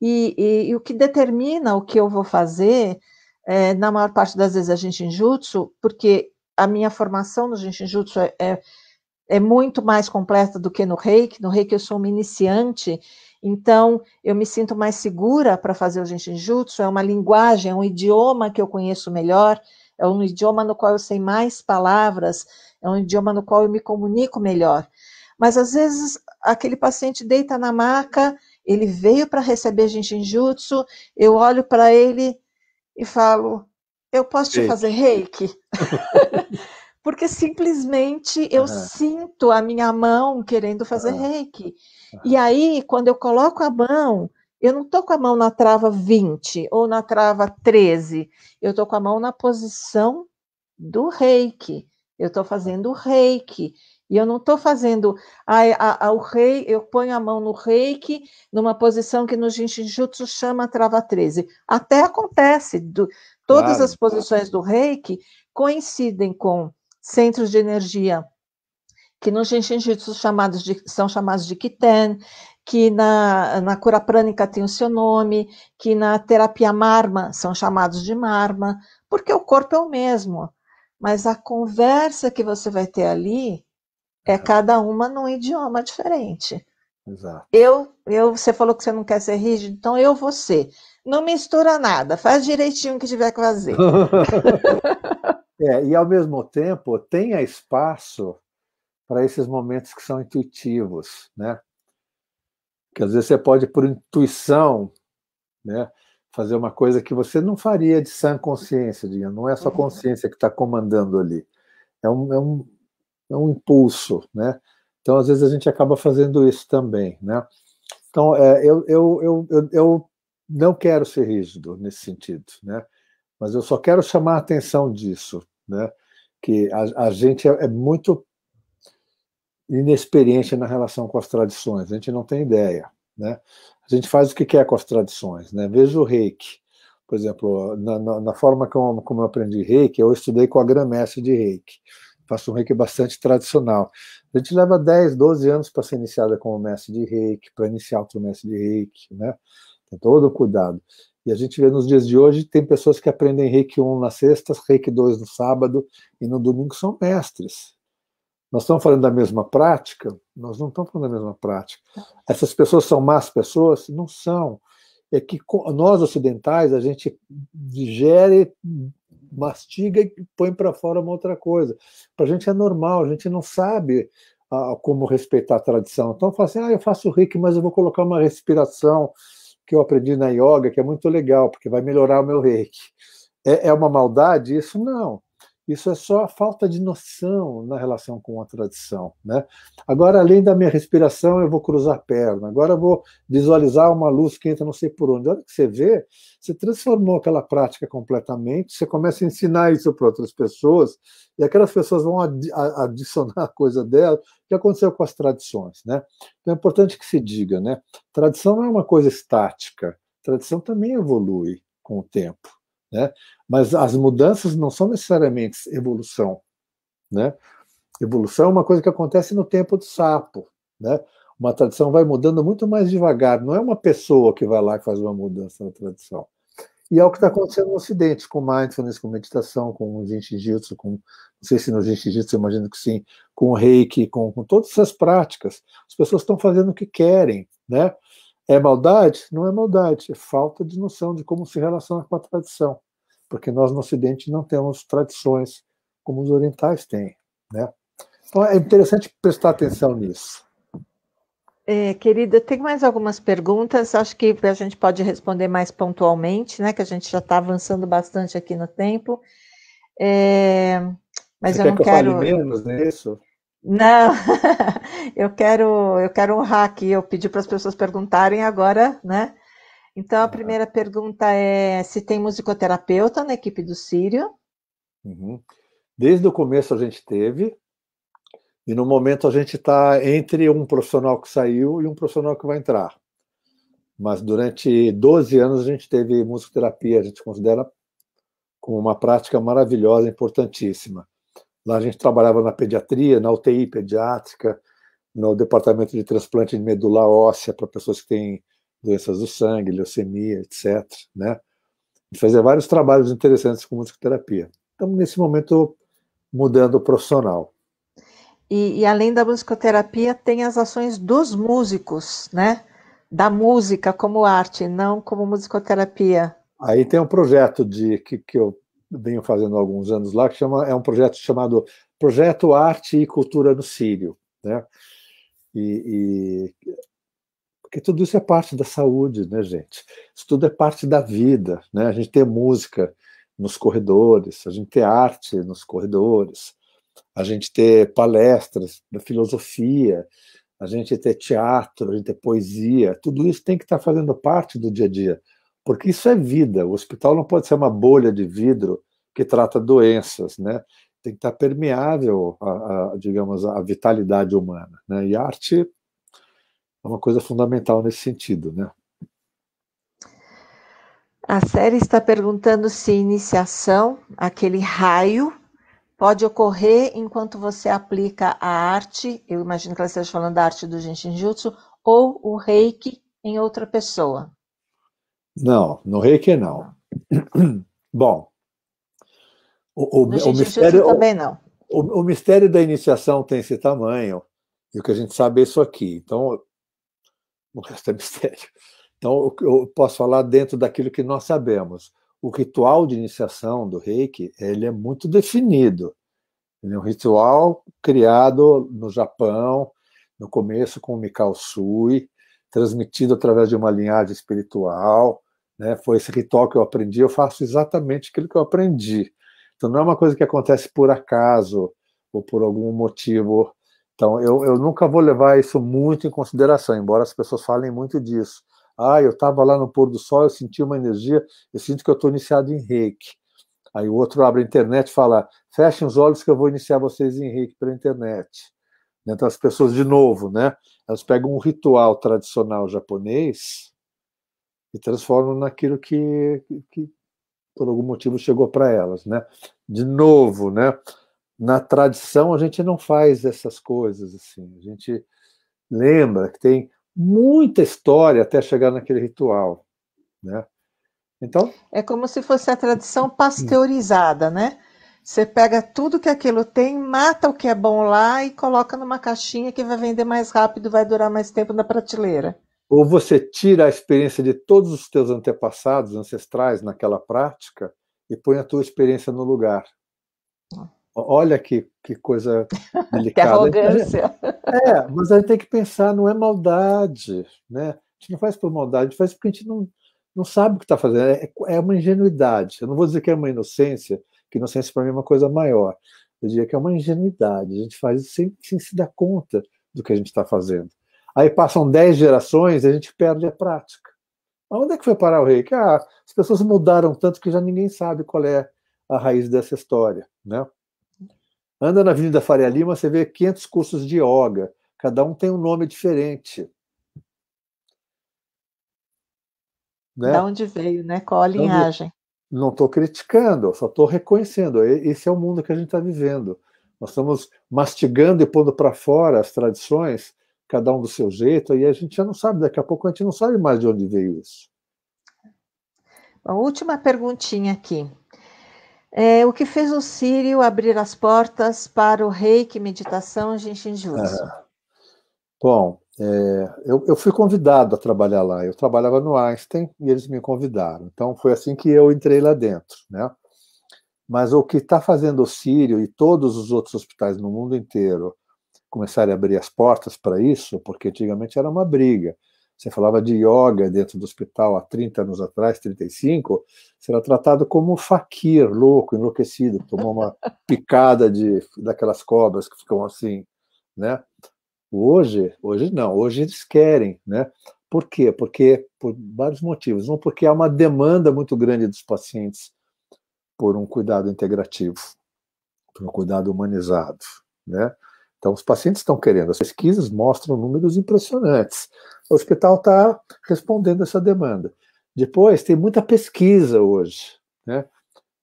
E, e, e, o que determina o que eu vou fazer, é, na maior parte das vezes, a é gente jutsu, porque a minha formação no Jinshin Jutsu é, é, é, muito mais completa do que no reiki. No reiki eu sou uma iniciante então, eu me sinto mais segura para fazer o Jinjutsu, é uma linguagem, é um idioma que eu conheço melhor, é um idioma no qual eu sei mais palavras, é um idioma no qual eu me comunico melhor. Mas às vezes aquele paciente deita na maca, ele veio para receber Jinjutsu, eu olho para ele e falo: "Eu posso te fazer reiki?" porque simplesmente eu uhum. sinto a minha mão querendo fazer uhum. reiki. E aí, quando eu coloco a mão, eu não estou com a mão na trava 20 ou na trava 13, eu estou com a mão na posição do reiki. Eu estou fazendo o reiki. E eu não estou fazendo a, a, a, o rei, eu ponho a mão no reiki numa posição que no Jinjutsu chama trava 13. Até acontece, do, todas claro. as posições do reiki coincidem com centros de energia que no Jinshinjutsu chamados de, são chamados de Kiten, que na, na cura prânica tem o seu nome, que na terapia marma são chamados de marma, porque o corpo é o mesmo. Mas a conversa que você vai ter ali é cada uma num idioma diferente. Exato. Eu, eu, você falou que você não quer ser rígido, então eu vou ser. Não mistura nada, faz direitinho o que tiver que fazer. é, e ao mesmo tempo, tenha espaço para esses momentos que são intuitivos, né? Que às vezes você pode, por intuição, né, fazer uma coisa que você não faria de sã consciência, digamos. não é só uhum. consciência que está comandando ali, é um, é, um, é um impulso, né? Então, às vezes, a gente acaba fazendo isso também, né? Então, é, eu, eu, eu, eu não quero ser rígido nesse sentido, né? Mas eu só quero chamar a atenção disso, né? Que a, a gente é, é muito inexperiente na relação com as tradições, a gente não tem ideia. Né? A gente faz o que quer com as tradições. Né? Veja o reiki. Por exemplo, na, na, na forma como, como, eu aprendi reiki, eu estudei com a grã-mestre de reiki. Faço um reiki bastante tradicional. A gente leva 10, 12 anos para ser iniciada como mestre de reiki, para iniciar outro mestre de reiki. Né? Tem todo o cuidado. E a gente vê nos dias de hoje, tem pessoas que aprendem reiki 1 na sexta, reiki 2 no sábado, e no domingo são mestres. Nós estamos falando da mesma prática? Nós não estamos falando da mesma prática. Essas pessoas são más pessoas? Não são. É que nós ocidentais, a gente digere, mastiga e põe para fora uma outra coisa. Para a gente é normal, a gente não sabe ah, como respeitar a tradição. Então, fala assim: ah, eu faço reiki, mas eu vou colocar uma respiração que eu aprendi na yoga, que é muito legal, porque vai melhorar o meu reiki. É, é uma maldade isso? Não. Isso é só falta de noção na relação com a tradição. Né? Agora, além da minha respiração, eu vou cruzar a perna. Agora, eu vou visualizar uma luz que entra não sei por onde. Olha hora que você vê, você transformou aquela prática completamente. Você começa a ensinar isso para outras pessoas. E aquelas pessoas vão adicionar coisa dela. O que aconteceu com as tradições? Né? Então, é importante que se diga: né? tradição não é uma coisa estática. Tradição também evolui com o tempo. Né? Mas as mudanças não são necessariamente evolução. Né? Evolução é uma coisa que acontece no tempo do sapo. Né? Uma tradição vai mudando muito mais devagar, não é uma pessoa que vai lá que faz uma mudança na tradição. E é o que está acontecendo no Ocidente, com mindfulness, com meditação, com jiu-jitsu, com não sei se no jitsu imagino que sim, com reiki, com, com todas essas práticas. As pessoas estão fazendo o que querem, né? É maldade? Não é maldade, é falta de noção de como se relaciona com a tradição, porque nós no Ocidente não temos tradições como os orientais têm. Né? Então é interessante prestar atenção nisso. É, querida, tem mais algumas perguntas, acho que a gente pode responder mais pontualmente, né? Que a gente já está avançando bastante aqui no tempo. É, mas Você eu não que eu quero. Fale menos, né? Isso? Não, eu quero eu quero honrar aqui. Eu pedi para as pessoas perguntarem agora, né? Então a primeira pergunta é se tem musicoterapeuta na equipe do Sírio. Uhum. Desde o começo a gente teve, e no momento a gente está entre um profissional que saiu e um profissional que vai entrar. Mas durante 12 anos a gente teve musicoterapia, a gente considera como uma prática maravilhosa, importantíssima. Lá a gente trabalhava na pediatria, na UTI pediátrica, no departamento de transplante de medula óssea para pessoas que têm doenças do sangue, leucemia, etc. Né? fazia vários trabalhos interessantes com musicoterapia. Estamos nesse momento mudando o profissional. E, e além da musicoterapia, tem as ações dos músicos, né? Da música como arte, não como musicoterapia. Aí tem um projeto de que, que eu venho fazendo há alguns anos lá, que chama, é um projeto chamado Projeto Arte e Cultura no Sírio. Né? E, e, porque tudo isso é parte da saúde, né, gente? Isso tudo é parte da vida, né? A gente tem música nos corredores, a gente tem arte nos corredores, a gente tem palestras da filosofia, a gente ter teatro, a gente ter poesia, tudo isso tem que estar tá fazendo parte do dia a dia porque isso é vida. O hospital não pode ser uma bolha de vidro que trata doenças, né? Tem que estar permeável, a, a digamos, a vitalidade humana, né? E a arte é uma coisa fundamental nesse sentido, né? A série está perguntando se iniciação, aquele raio, pode ocorrer enquanto você aplica a arte, eu imagino que ela esteja falando da arte do Genshin Jutsu, ou o reiki em outra pessoa. Não, no reiki não. Bom, o, o, o mistério. Também não. O, o, mistério da iniciação tem esse tamanho, e o que a gente sabe é isso aqui. Então, o resto é mistério. Então, eu posso falar dentro daquilo que nós sabemos. O ritual de iniciação do reiki ele é muito definido. Ele é um ritual criado no Japão, no começo com o Mikao Sui, transmitido através de uma linhagem espiritual, né? Foi esse ritual que eu aprendi, eu faço exatamente aquilo que eu aprendi. Então não é uma coisa que acontece por acaso ou por algum motivo. Então eu, eu nunca vou levar isso muito em consideração, embora as pessoas falem muito disso. Ah, eu estava lá no pôr do sol, eu senti uma energia, eu sinto que eu estou iniciado em reiki. Aí o outro abre a internet e fala: fechem os olhos que eu vou iniciar vocês em reiki pela internet. Né? Então, as pessoas, de novo, né, elas pegam um ritual tradicional japonês e transformam naquilo que, que por algum motivo, chegou para elas. Né? De novo, né, na tradição, a gente não faz essas coisas assim. A gente lembra que tem muita história até chegar naquele ritual, né? Então é como se fosse a tradição pasteurizada, né? Você pega tudo que aquilo tem, mata o que é bom lá e coloca numa caixinha que vai vender mais rápido, vai durar mais tempo na prateleira. Ou você tira a experiência de todos os teus antepassados, ancestrais naquela prática e põe a tua experiência no lugar. Ah. Olha que, que coisa delicada. que arrogância. É, é, mas a gente tem que pensar, não é maldade, né? A gente não faz por maldade, a gente faz porque a gente não, não sabe o que está fazendo. É, é uma ingenuidade. Eu não vou dizer que é uma inocência, que inocência para mim é uma coisa maior. Eu diria que é uma ingenuidade. A gente faz isso sem, sem se dar conta do que a gente está fazendo. Aí passam 10 gerações e a gente perde a prática. Onde é que foi parar o reiki? Ah, as pessoas mudaram tanto que já ninguém sabe qual é a raiz dessa história. Né? Anda na Avenida Faria Lima, você vê 500 cursos de yoga. Cada um tem um nome diferente. Né? Da onde veio, né? Qual a linhagem? Não estou criticando, só estou reconhecendo. Esse é o mundo que a gente está vivendo. Nós estamos mastigando e pondo para fora as tradições, cada um do seu jeito, e a gente já não sabe, daqui a pouco a gente não sabe mais de onde veio isso. A última perguntinha aqui. É, o que fez o Sírio abrir as portas para o reiki, meditação e jinshinjutsu? É. Bom, é, eu, eu, fui convidado a trabalhar lá. Eu trabalhava no Einstein e eles me convidaram. Então foi assim que eu entrei lá dentro, né? Mas o que está fazendo o Sírio e todos os outros hospitais no mundo inteiro começarem a abrir as portas para isso, porque antigamente era uma briga. Você falava de yoga dentro do hospital há 30 anos atrás, 35, será tratado como faquir, louco, enlouquecido, tomou uma picada de daquelas cobras que ficam assim, né? Hoje, hoje não, hoje eles querem, né? Por quê? Porque por vários motivos. Um, porque há uma demanda muito grande dos pacientes por um cuidado integrativo, por um cuidado humanizado, né? Então, os pacientes estão querendo. As pesquisas mostram números impressionantes. O hospital está respondendo essa demanda. Depois, tem muita pesquisa hoje, né?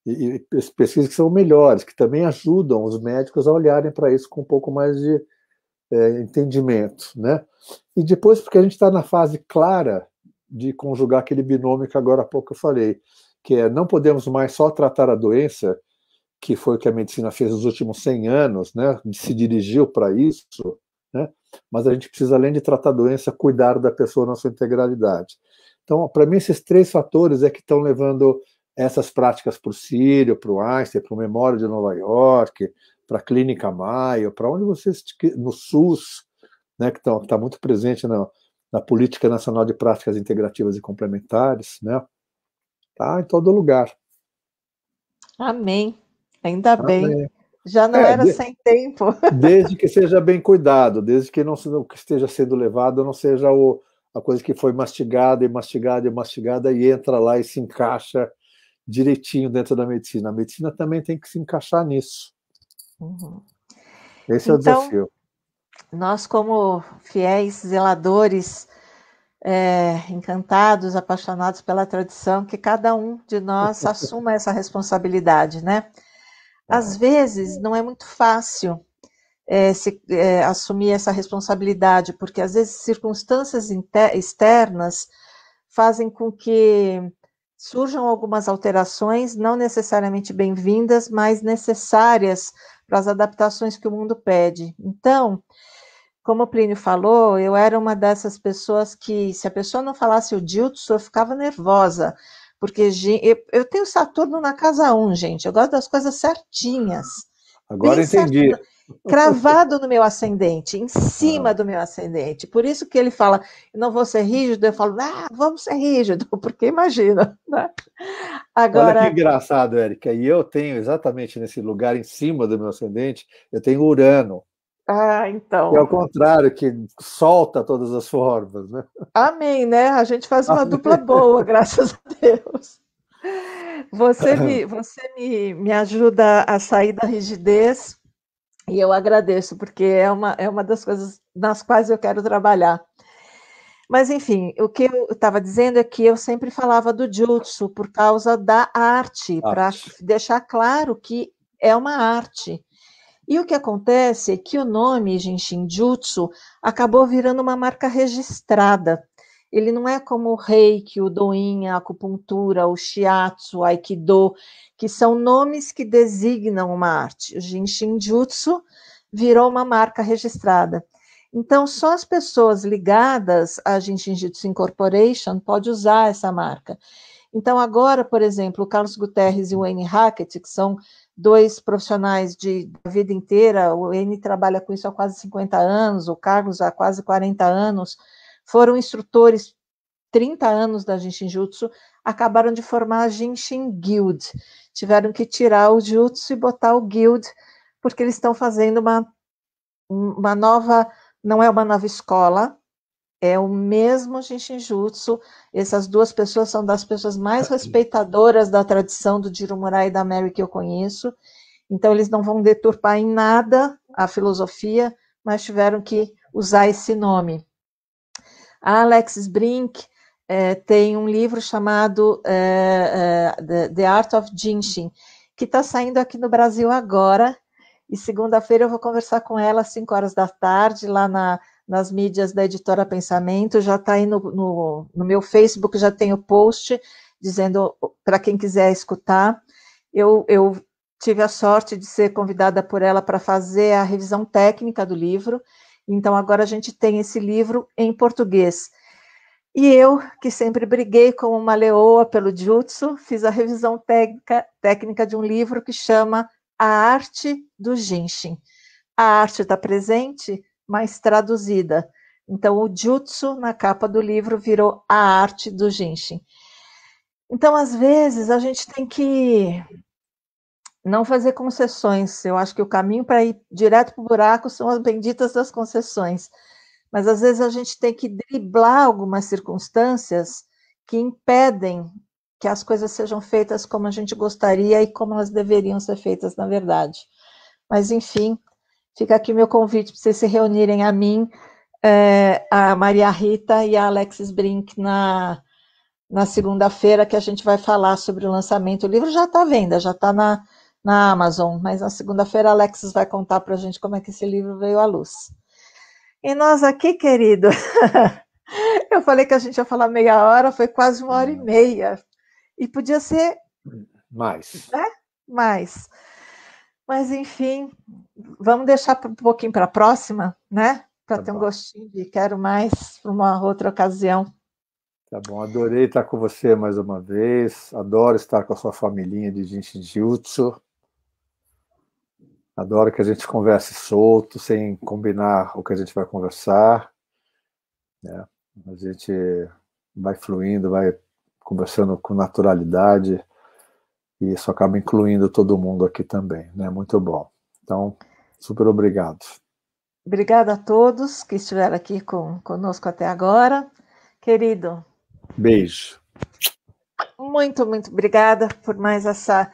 E, e pesquisas que são melhores, que também ajudam os médicos a olharem para isso com um pouco mais de, é, entendimento, né? E depois, porque a gente está na fase clara de conjugar aquele binômio que agora há pouco eu falei, que é não podemos mais só tratar a doença, que foi o que a medicina fez nos últimos 100 anos, né? Se dirigiu para isso, né? Mas a gente precisa, além de tratar a doença, cuidar da pessoa na sua integralidade. Então, para mim, esses três fatores é que estão levando essas práticas para o Sírio, para o Einstein, para o Memória de Nova York, para a Clínica Maio, para onde vocês no SUS, né, que está tá muito presente na, na Política Nacional de Práticas Integrativas e Complementares, né? Tá em todo lugar. Amém. Ainda Amém. Tá bem. Já não é, era de, sem tempo. Desde que seja bem cuidado, desde que não que esteja sendo levado, não seja o, a coisa que foi mastigada e mastigada e mastigada e entra lá e se encaixa direitinho dentro da medicina. A medicina também tem que se encaixar nisso. Uhum. Esse então, é o então, desafio. Nós, como fiéis zeladores, é, encantados, apaixonados pela tradição, que cada um de nós assuma essa responsabilidade, né? É. Às vezes não é muito fácil é, se, é, assumir essa responsabilidade, porque às vezes circunstâncias externas fazem com que surjam algumas alterações, não necessariamente bem-vindas, mas necessárias para as adaptações que o mundo pede. Então, como o Plínio falou, eu era uma dessas pessoas que, se a pessoa não falasse o dilto eu ficava nervosa, porque eu tenho Saturno na casa 1, gente, eu gosto das coisas certinhas. Agora entendi cravado no meu ascendente, em cima ah. do meu ascendente. Por isso que ele fala, não vou ser rígido, eu falo, ah, vamos ser rígido, porque imagina. Né? Agora... Olha que engraçado, Érica, e eu tenho exatamente nesse lugar em cima do meu ascendente, eu tenho Urano. Ah, então. Que é o contrário, que solta todas as formas, né? Amém, né? A gente faz uma Amém. dupla boa, graças a Deus. Você me, você me, me ajuda a sair da rigidez e eu agradeço, porque é uma, é uma das coisas nas quais eu quero trabalhar. Mas, enfim, o que eu estava dizendo é que eu sempre falava do jutsu por causa da arte, arte. para deixar claro que é uma arte. E o que acontece é que o nome Jinshin Jutsu acabou virando uma marca registrada. Ele não é como o reiki, o doinha, a acupuntura, o shiatsu, o aikido, que são nomes que designam uma arte. O Jinshin Jutsu virou uma marca registrada. Então, só as pessoas ligadas à Jinshin Jutsu Incorporation podem usar essa marca. Então, agora, por exemplo, o Carlos Guterres e o Wayne Hackett, que são dois profissionais de da vida inteira, o N trabalha com isso há quase 50 anos, o Carlos há quase 40 anos, foram instrutores 30 anos da Jinshin Jutsu, acabaram de formar a Jinshin Guild. Tiveram que tirar o Jutsu e botar o Guild, porque eles estão fazendo uma, uma nova, não é uma nova escola, é o mesmo Jutsu. Essas duas pessoas são das pessoas mais tá, respeitadoras da tradição do Jirumurai Murai e da Mary que eu conheço. Então, eles não vão deturpar em nada a filosofia, mas tiveram que usar esse nome. A Alexis Brink é, tem um livro chamado é, é, The Art of Jinshin, que está saindo aqui no Brasil agora. E segunda-feira eu vou conversar com ela às 5 horas da tarde, lá na, nas mídias da editora Pensamento. Já está aí no, no, no meu Facebook, já tem o post dizendo para quem quiser escutar. Eu, eu tive a sorte de ser convidada por ela para fazer a revisão técnica do livro. Então agora a gente tem esse livro em português. E eu, que sempre briguei como uma leoa pelo jutsu, fiz a revisão técnica, técnica de um livro que chama A Arte do Jinshin. A arte está presente, mas traduzida. Então, o jutsu na capa do livro virou a arte do Jinshin. Então, às vezes, a gente tem que não fazer concessões. Eu acho que o caminho para ir direto para o buraco são as benditas das concessões. Mas às vezes a gente tem que driblar algumas circunstâncias que impedem que as coisas sejam feitas como a gente gostaria e como elas deveriam ser feitas, na verdade. Mas, enfim, fica aqui meu convite para vocês se reunirem a mim, é, a Maria Rita e a Alexis Brink na, na segunda-feira, que a gente vai falar sobre o lançamento. O livro já está à venda, já está na, na Amazon, mas na segunda-feira Alexis vai contar para a gente como é que esse livro veio à luz. E nós aqui, querido, eu falei que a gente ia falar meia hora, foi quase uma hora e hum. meia. E podia ser. Mais. Né? Mais. Mas, enfim, vamos deixar um pouquinho para a próxima, né? Para tá ter bom. um gostinho de quero mais para uma outra ocasião. Tá bom, adorei estar com você mais uma vez, adoro estar com a sua familhinha de gente jutsu. Adoro que a gente converse solto, sem combinar o que a gente vai conversar. Né? A gente vai fluindo, vai conversando com naturalidade e isso acaba incluindo todo mundo aqui também, né? Muito bom. Então, super obrigado. Obrigada a todos que estiveram aqui com, conosco até agora. Querido. Beijo. Muito, muito obrigada por mais essa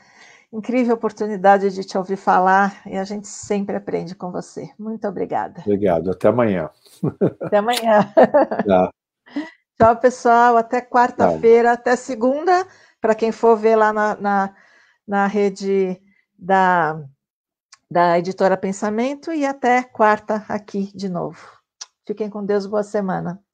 Incrível oportunidade de te ouvir falar e a gente sempre aprende com você. Muito obrigada. Obrigado, até amanhã. Até amanhã. Tá. Tchau, pessoal. Até quarta-feira, até segunda, para quem for ver lá na, na, na rede da, da editora Pensamento, e até quarta aqui de novo. Fiquem com Deus, boa semana.